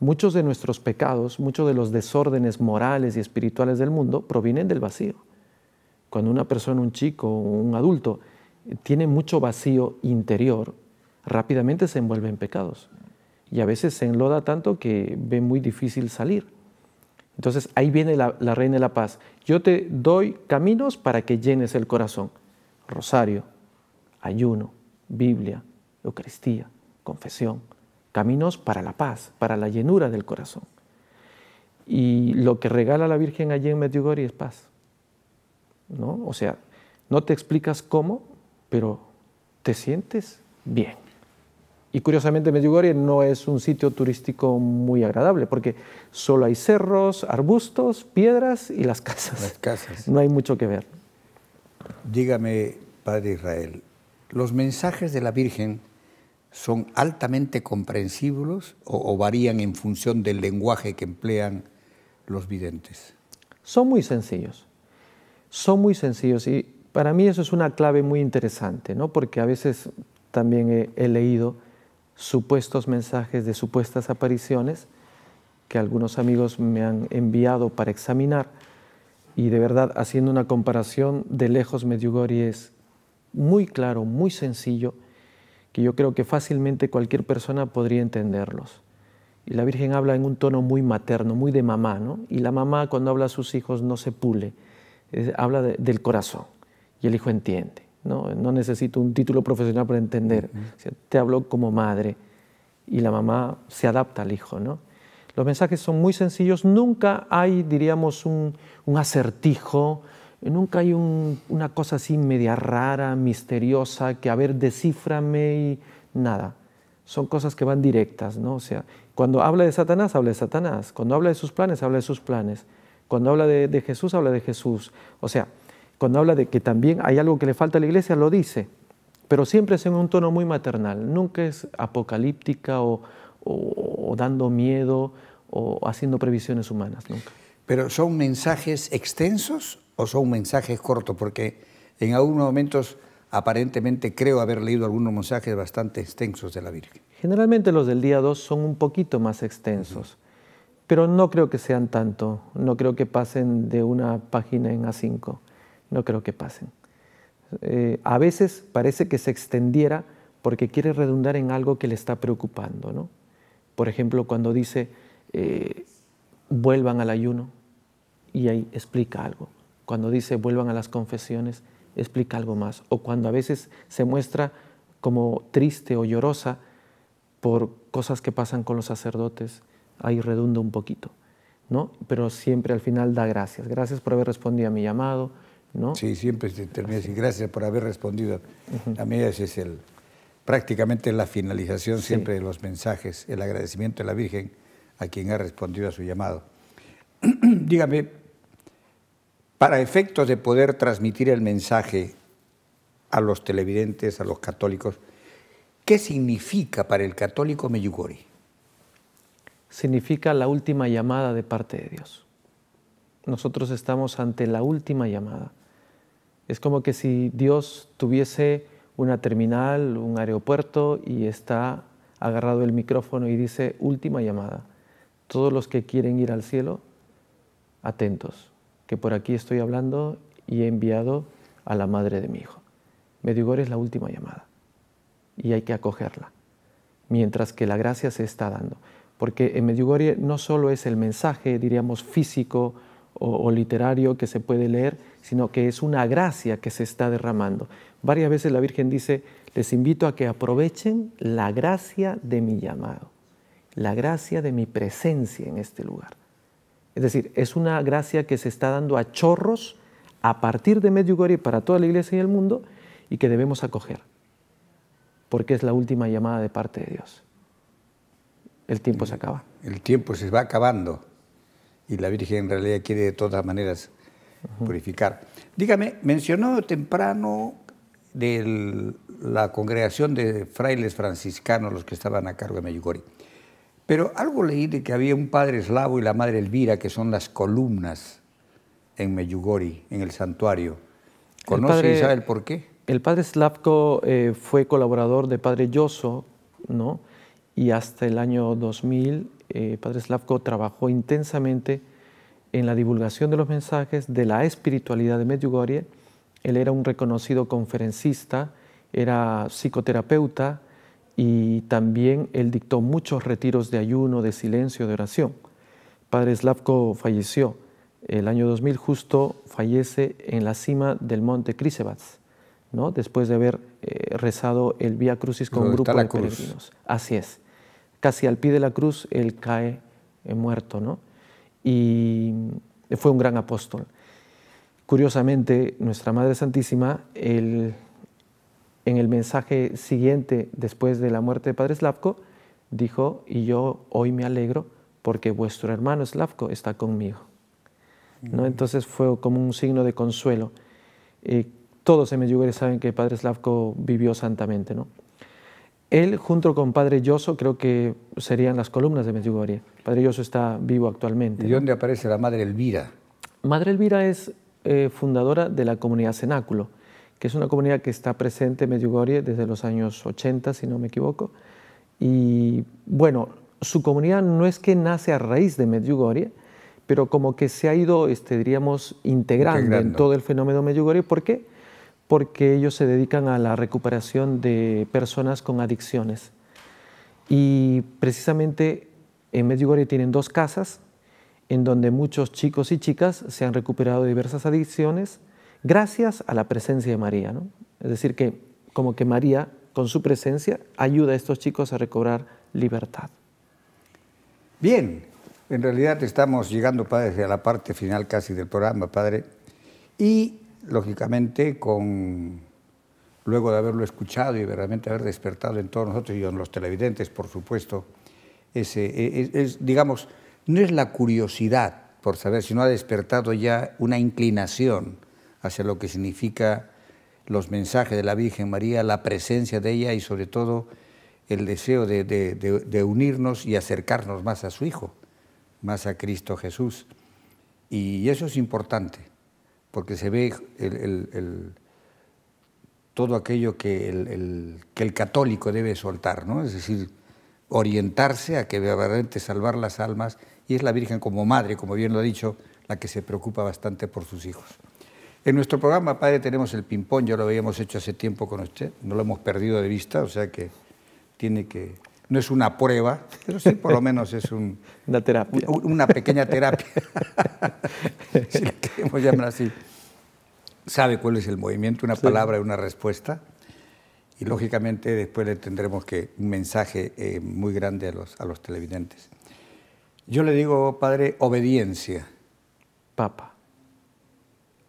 Muchos de nuestros pecados, muchos de los desórdenes morales y espirituales del mundo provienen del vacío. Cuando una persona, un chico, o un adulto, tiene mucho vacío interior, rápidamente se envuelve en pecados. Y a veces se enloda tanto que ve muy difícil salir. Entonces ahí viene la, la reina de la paz. Yo te doy caminos para que llenes el corazón. Rosario, ayuno, Biblia, Eucaristía, confesión caminos para la paz, para la llenura del corazón. Y lo que regala la Virgen allí en Medjugorje es paz. ¿no? O sea, no te explicas cómo, pero te sientes bien. Y curiosamente Medjugorje no es un sitio turístico muy agradable porque solo hay cerros, arbustos, piedras y las casas. Las casas. No hay mucho que ver. Dígame, Padre Israel, los mensajes de la Virgen son altamente comprensibles o, varían en función del lenguaje que emplean los videntes? Son muy sencillos, son muy sencillos y para mí eso es una clave muy interesante, ¿no? porque a veces también he, leído supuestos mensajes de supuestas apariciones que algunos amigos me han enviado para examinar y de verdad haciendo una comparación de lejos Medjugorje es muy claro, muy sencillo que yo creo que fácilmente cualquier persona podría entenderlos. Y la Virgen habla en un tono muy materno, muy de mamá, ¿no? Y la mamá cuando habla a sus hijos no se pule, habla del corazón y el hijo entiende, ¿no? No necesito un título profesional para entender, te hablo como madre y la mamá se adapta al hijo, ¿no? Los mensajes son muy sencillos, nunca hay, diríamos, un acertijo Nunca hay una cosa así media rara, misteriosa, que a ver, descíframe y nada. Son cosas que van directas, ¿no? O sea, cuando habla de Satanás, habla de Satanás. Cuando habla de sus planes, habla de sus planes. Cuando habla de, Jesús, habla de Jesús. O sea, cuando habla de que también hay algo que le falta a la iglesia, lo dice. Pero siempre es en un tono muy maternal. Nunca es apocalíptica o dando miedo o haciendo previsiones humanas, nunca. ¿Pero son mensajes extensos o son mensajes cortos? Porque en algunos momentos aparentemente creo haber leído algunos mensajes bastante extensos de la Virgen. Generalmente los del día 2 son un poquito más extensos, pero no creo que sean tanto, no creo que pasen de una página en A5, no creo que pasen. Eh, a veces parece que se extendiera porque quiere redundar en algo que le está preocupando, Por ejemplo, cuando dice, eh, vuelvan al ayuno, y ahí explica algo cuando dice vuelvan a las confesiones, explica algo más. O cuando a veces se muestra como triste o llorosa por cosas que pasan con los sacerdotes, ahí redunda un poquito, ¿no? Pero siempre al final da gracias. Gracias por haber respondido a mi llamado, ¿no? Sí, siempre se termina así, gracias por haber respondido. A mí ese es el, prácticamente la finalización siempre de los mensajes, el agradecimiento de la Virgen a quien ha respondido a su llamado. Dígame, para efectos de poder transmitir el mensaje a los televidentes, a los católicos, ¿qué significa para el católico Meyugori? Significa la última llamada de parte de Dios. Nosotros estamos ante la última llamada. Es como que si Dios tuviese una terminal, un aeropuerto y está agarrado el micrófono y dice última llamada. Todos los que quieren ir al cielo, atentos que por aquí estoy hablando y he enviado a la madre de mi hijo. Medjugorje es la última llamada y hay que acogerla, mientras que la gracia se está dando. Porque en Medjugorje no solo es el mensaje, diríamos, físico o literario que se puede leer, sino que es una gracia que se está derramando. Varias veces la Virgen dice, les invito a que aprovechen la gracia de mi llamado, la gracia de mi presencia en este lugar. Es decir, es una gracia que se está dando a chorros a partir de Medjugorje para toda la iglesia y el mundo y que debemos acoger, porque es la última llamada de parte de Dios. El tiempo se acaba. El tiempo se va acabando y la Virgen en realidad quiere de todas maneras purificar. Dígame, mencionó temprano de la congregación de frailes franciscanos, los que estaban a cargo de Medjugorje. Pero algo leí de que había un padre eslavo y la madre Elvira, que son las columnas en Medjugorje, en el santuario. ¿Conoce el padre, por qué? El padre Slavko eh, fue colaborador de Padre Yoso, ¿no? Y hasta el año 2000, eh, Padre Slavko trabajó intensamente en la divulgación de los mensajes de la espiritualidad de Medjugorje. Él era un reconocido conferencista, era psicoterapeuta, y también él dictó muchos retiros de ayuno, de silencio, de oración. Padre Slavko falleció el año 2000, justo fallece en la cima del monte Krisevats, ¿no? después de haber eh, rezado el Vía Crucis con un grupo de peregrinos. Así es. Casi al pie de la cruz él cae eh, muerto, ¿no? Y fue un gran apóstol. Curiosamente, nuestra Madre Santísima, el en el mensaje siguiente, después de la muerte de Padre Slavko, dijo, y yo hoy me alegro porque vuestro hermano Slavko está conmigo. ¿No? Mm. Entonces fue como un signo de consuelo. Eh, todos en Medjugorje saben que Padre Slavko vivió santamente. ¿no? Él, junto con Padre Yoso, creo que serían las columnas de Medjugorje. Padre Yoso está vivo actualmente. ¿Y dónde aparece la Madre Elvira? Madre Elvira es eh, fundadora de la comunidad Cenáculo que es una comunidad que está presente en Medjugorje desde los años 80, si no me equivoco. Y bueno, su comunidad no es que nace a raíz de Medjugorje, pero como que se ha ido, este, diríamos, integrando, en todo el fenómeno Medjugorje. ¿Por qué? Porque ellos se dedican a la recuperación de personas con adicciones. Y precisamente en Medjugorje tienen dos casas en donde muchos chicos y chicas se han recuperado de diversas adicciones gracias a la presencia de María. ¿no? Es decir, que como que María, con su presencia, ayuda a estos chicos a recobrar libertad. Bien, en realidad estamos llegando, padre, a la parte final casi del programa, padre. Y, lógicamente, con luego de haberlo escuchado y verdaderamente haber despertado en todos nosotros y en los televidentes, por supuesto, ese, e, e, digamos, no es la curiosidad por saber, sino ha despertado ya una inclinación hacia lo que significa los mensajes de la Virgen María, la presencia de ella y sobre todo el deseo de, unirnos y acercarnos más a su Hijo, más a Cristo Jesús. Y eso es importante, porque se ve todo aquello que el, católico debe soltar, es decir, orientarse a que verdaderamente salvar las almas, y es la Virgen como madre, como bien lo ha dicho, la que se preocupa bastante por sus hijos. En nuestro programa, padre, tenemos el ping-pong, ya lo habíamos hecho hace tiempo con usted, no lo hemos perdido de vista, o sea que tiene que. No es una prueba, pero sí por lo menos es un, una terapia. una pequeña terapia, si queremos llamar así. Sabe cuál es el movimiento, una palabra y una respuesta. Y lógicamente después le tendremos que un mensaje eh, muy grande a los, a los televidentes. Yo le digo, padre, obediencia. Papa.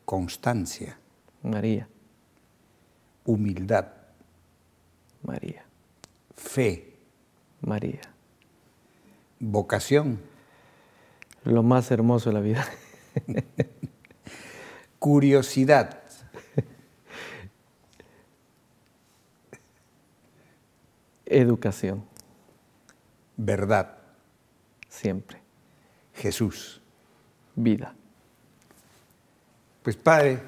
Constancia. María. Humildad. María. Fe. María. Vocación. Lo más hermoso de la vida. Curiosidad. Educación. Verdad. Siempre. Jesús. Vida. Pues padre,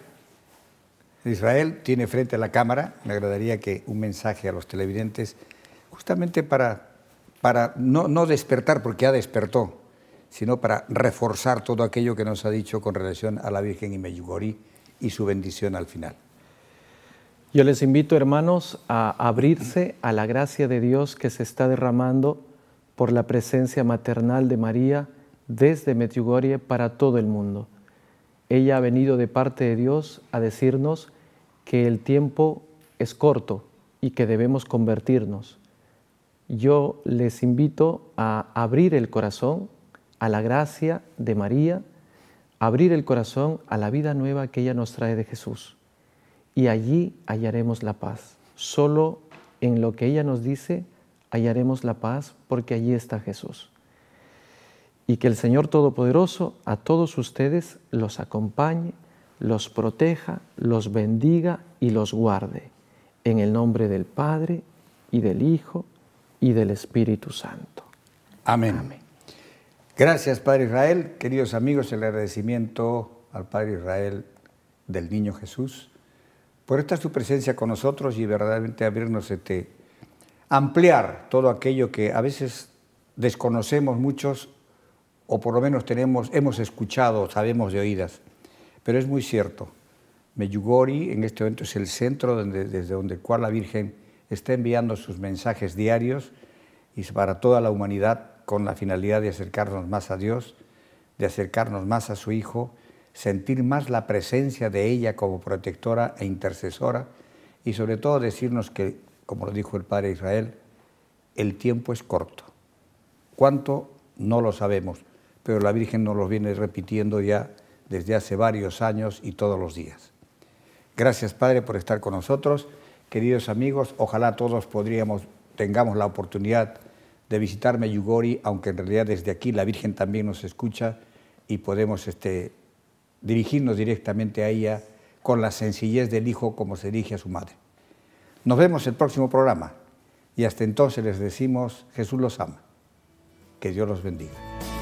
Israel tiene frente a la cámara, me agradaría que un mensaje a los televidentes, justamente para, para no, despertar, porque ya despertó, sino para reforzar todo aquello que nos ha dicho con relación a la Virgen y Meyugorí y su bendición al final. Yo les invito, hermanos, a abrirse a la gracia de Dios que se está derramando por la presencia maternal de María desde Medjugorje para todo el mundo. Ella ha venido de parte de Dios a decirnos que el tiempo es corto y que debemos convertirnos. Yo les invito a abrir el corazón a la gracia de María, abrir el corazón a la vida nueva que ella nos trae de Jesús. Y allí hallaremos la paz. Solo en lo que ella nos dice hallaremos la paz porque allí está Jesús y que el Señor Todopoderoso a todos ustedes los acompañe, los proteja, los bendiga y los guarde. En el nombre del Padre y del Hijo y del Espíritu Santo. Amén. Gracias, Padre Israel. Queridos amigos, el agradecimiento al Padre Israel del Niño Jesús por esta su presencia con nosotros y verdaderamente abrirnos este ampliar todo aquello que a veces desconocemos muchos o por lo menos tenemos, hemos escuchado, sabemos de oídas, pero es muy cierto. Meyugori en este momento es el centro desde donde cual la Virgen está enviando sus mensajes diarios y para toda la humanidad con la finalidad de acercarnos más a Dios, de acercarnos más a su Hijo, sentir más la presencia de ella como protectora e intercesora y sobre todo decirnos que, como lo dijo el Padre Israel, el tiempo es corto. ¿Cuánto? No lo sabemos pero la Virgen nos los viene repitiendo ya desde hace varios años y todos los días. Gracias, Padre, por estar con nosotros. Queridos amigos, ojalá todos podríamos, tengamos la oportunidad de visitar Yugori, aunque en realidad desde aquí la Virgen también nos escucha y podemos este, dirigirnos directamente a ella con la sencillez del Hijo como se dirige a su madre. Nos vemos el próximo programa y hasta entonces les decimos, Jesús los ama. Que Dios los bendiga.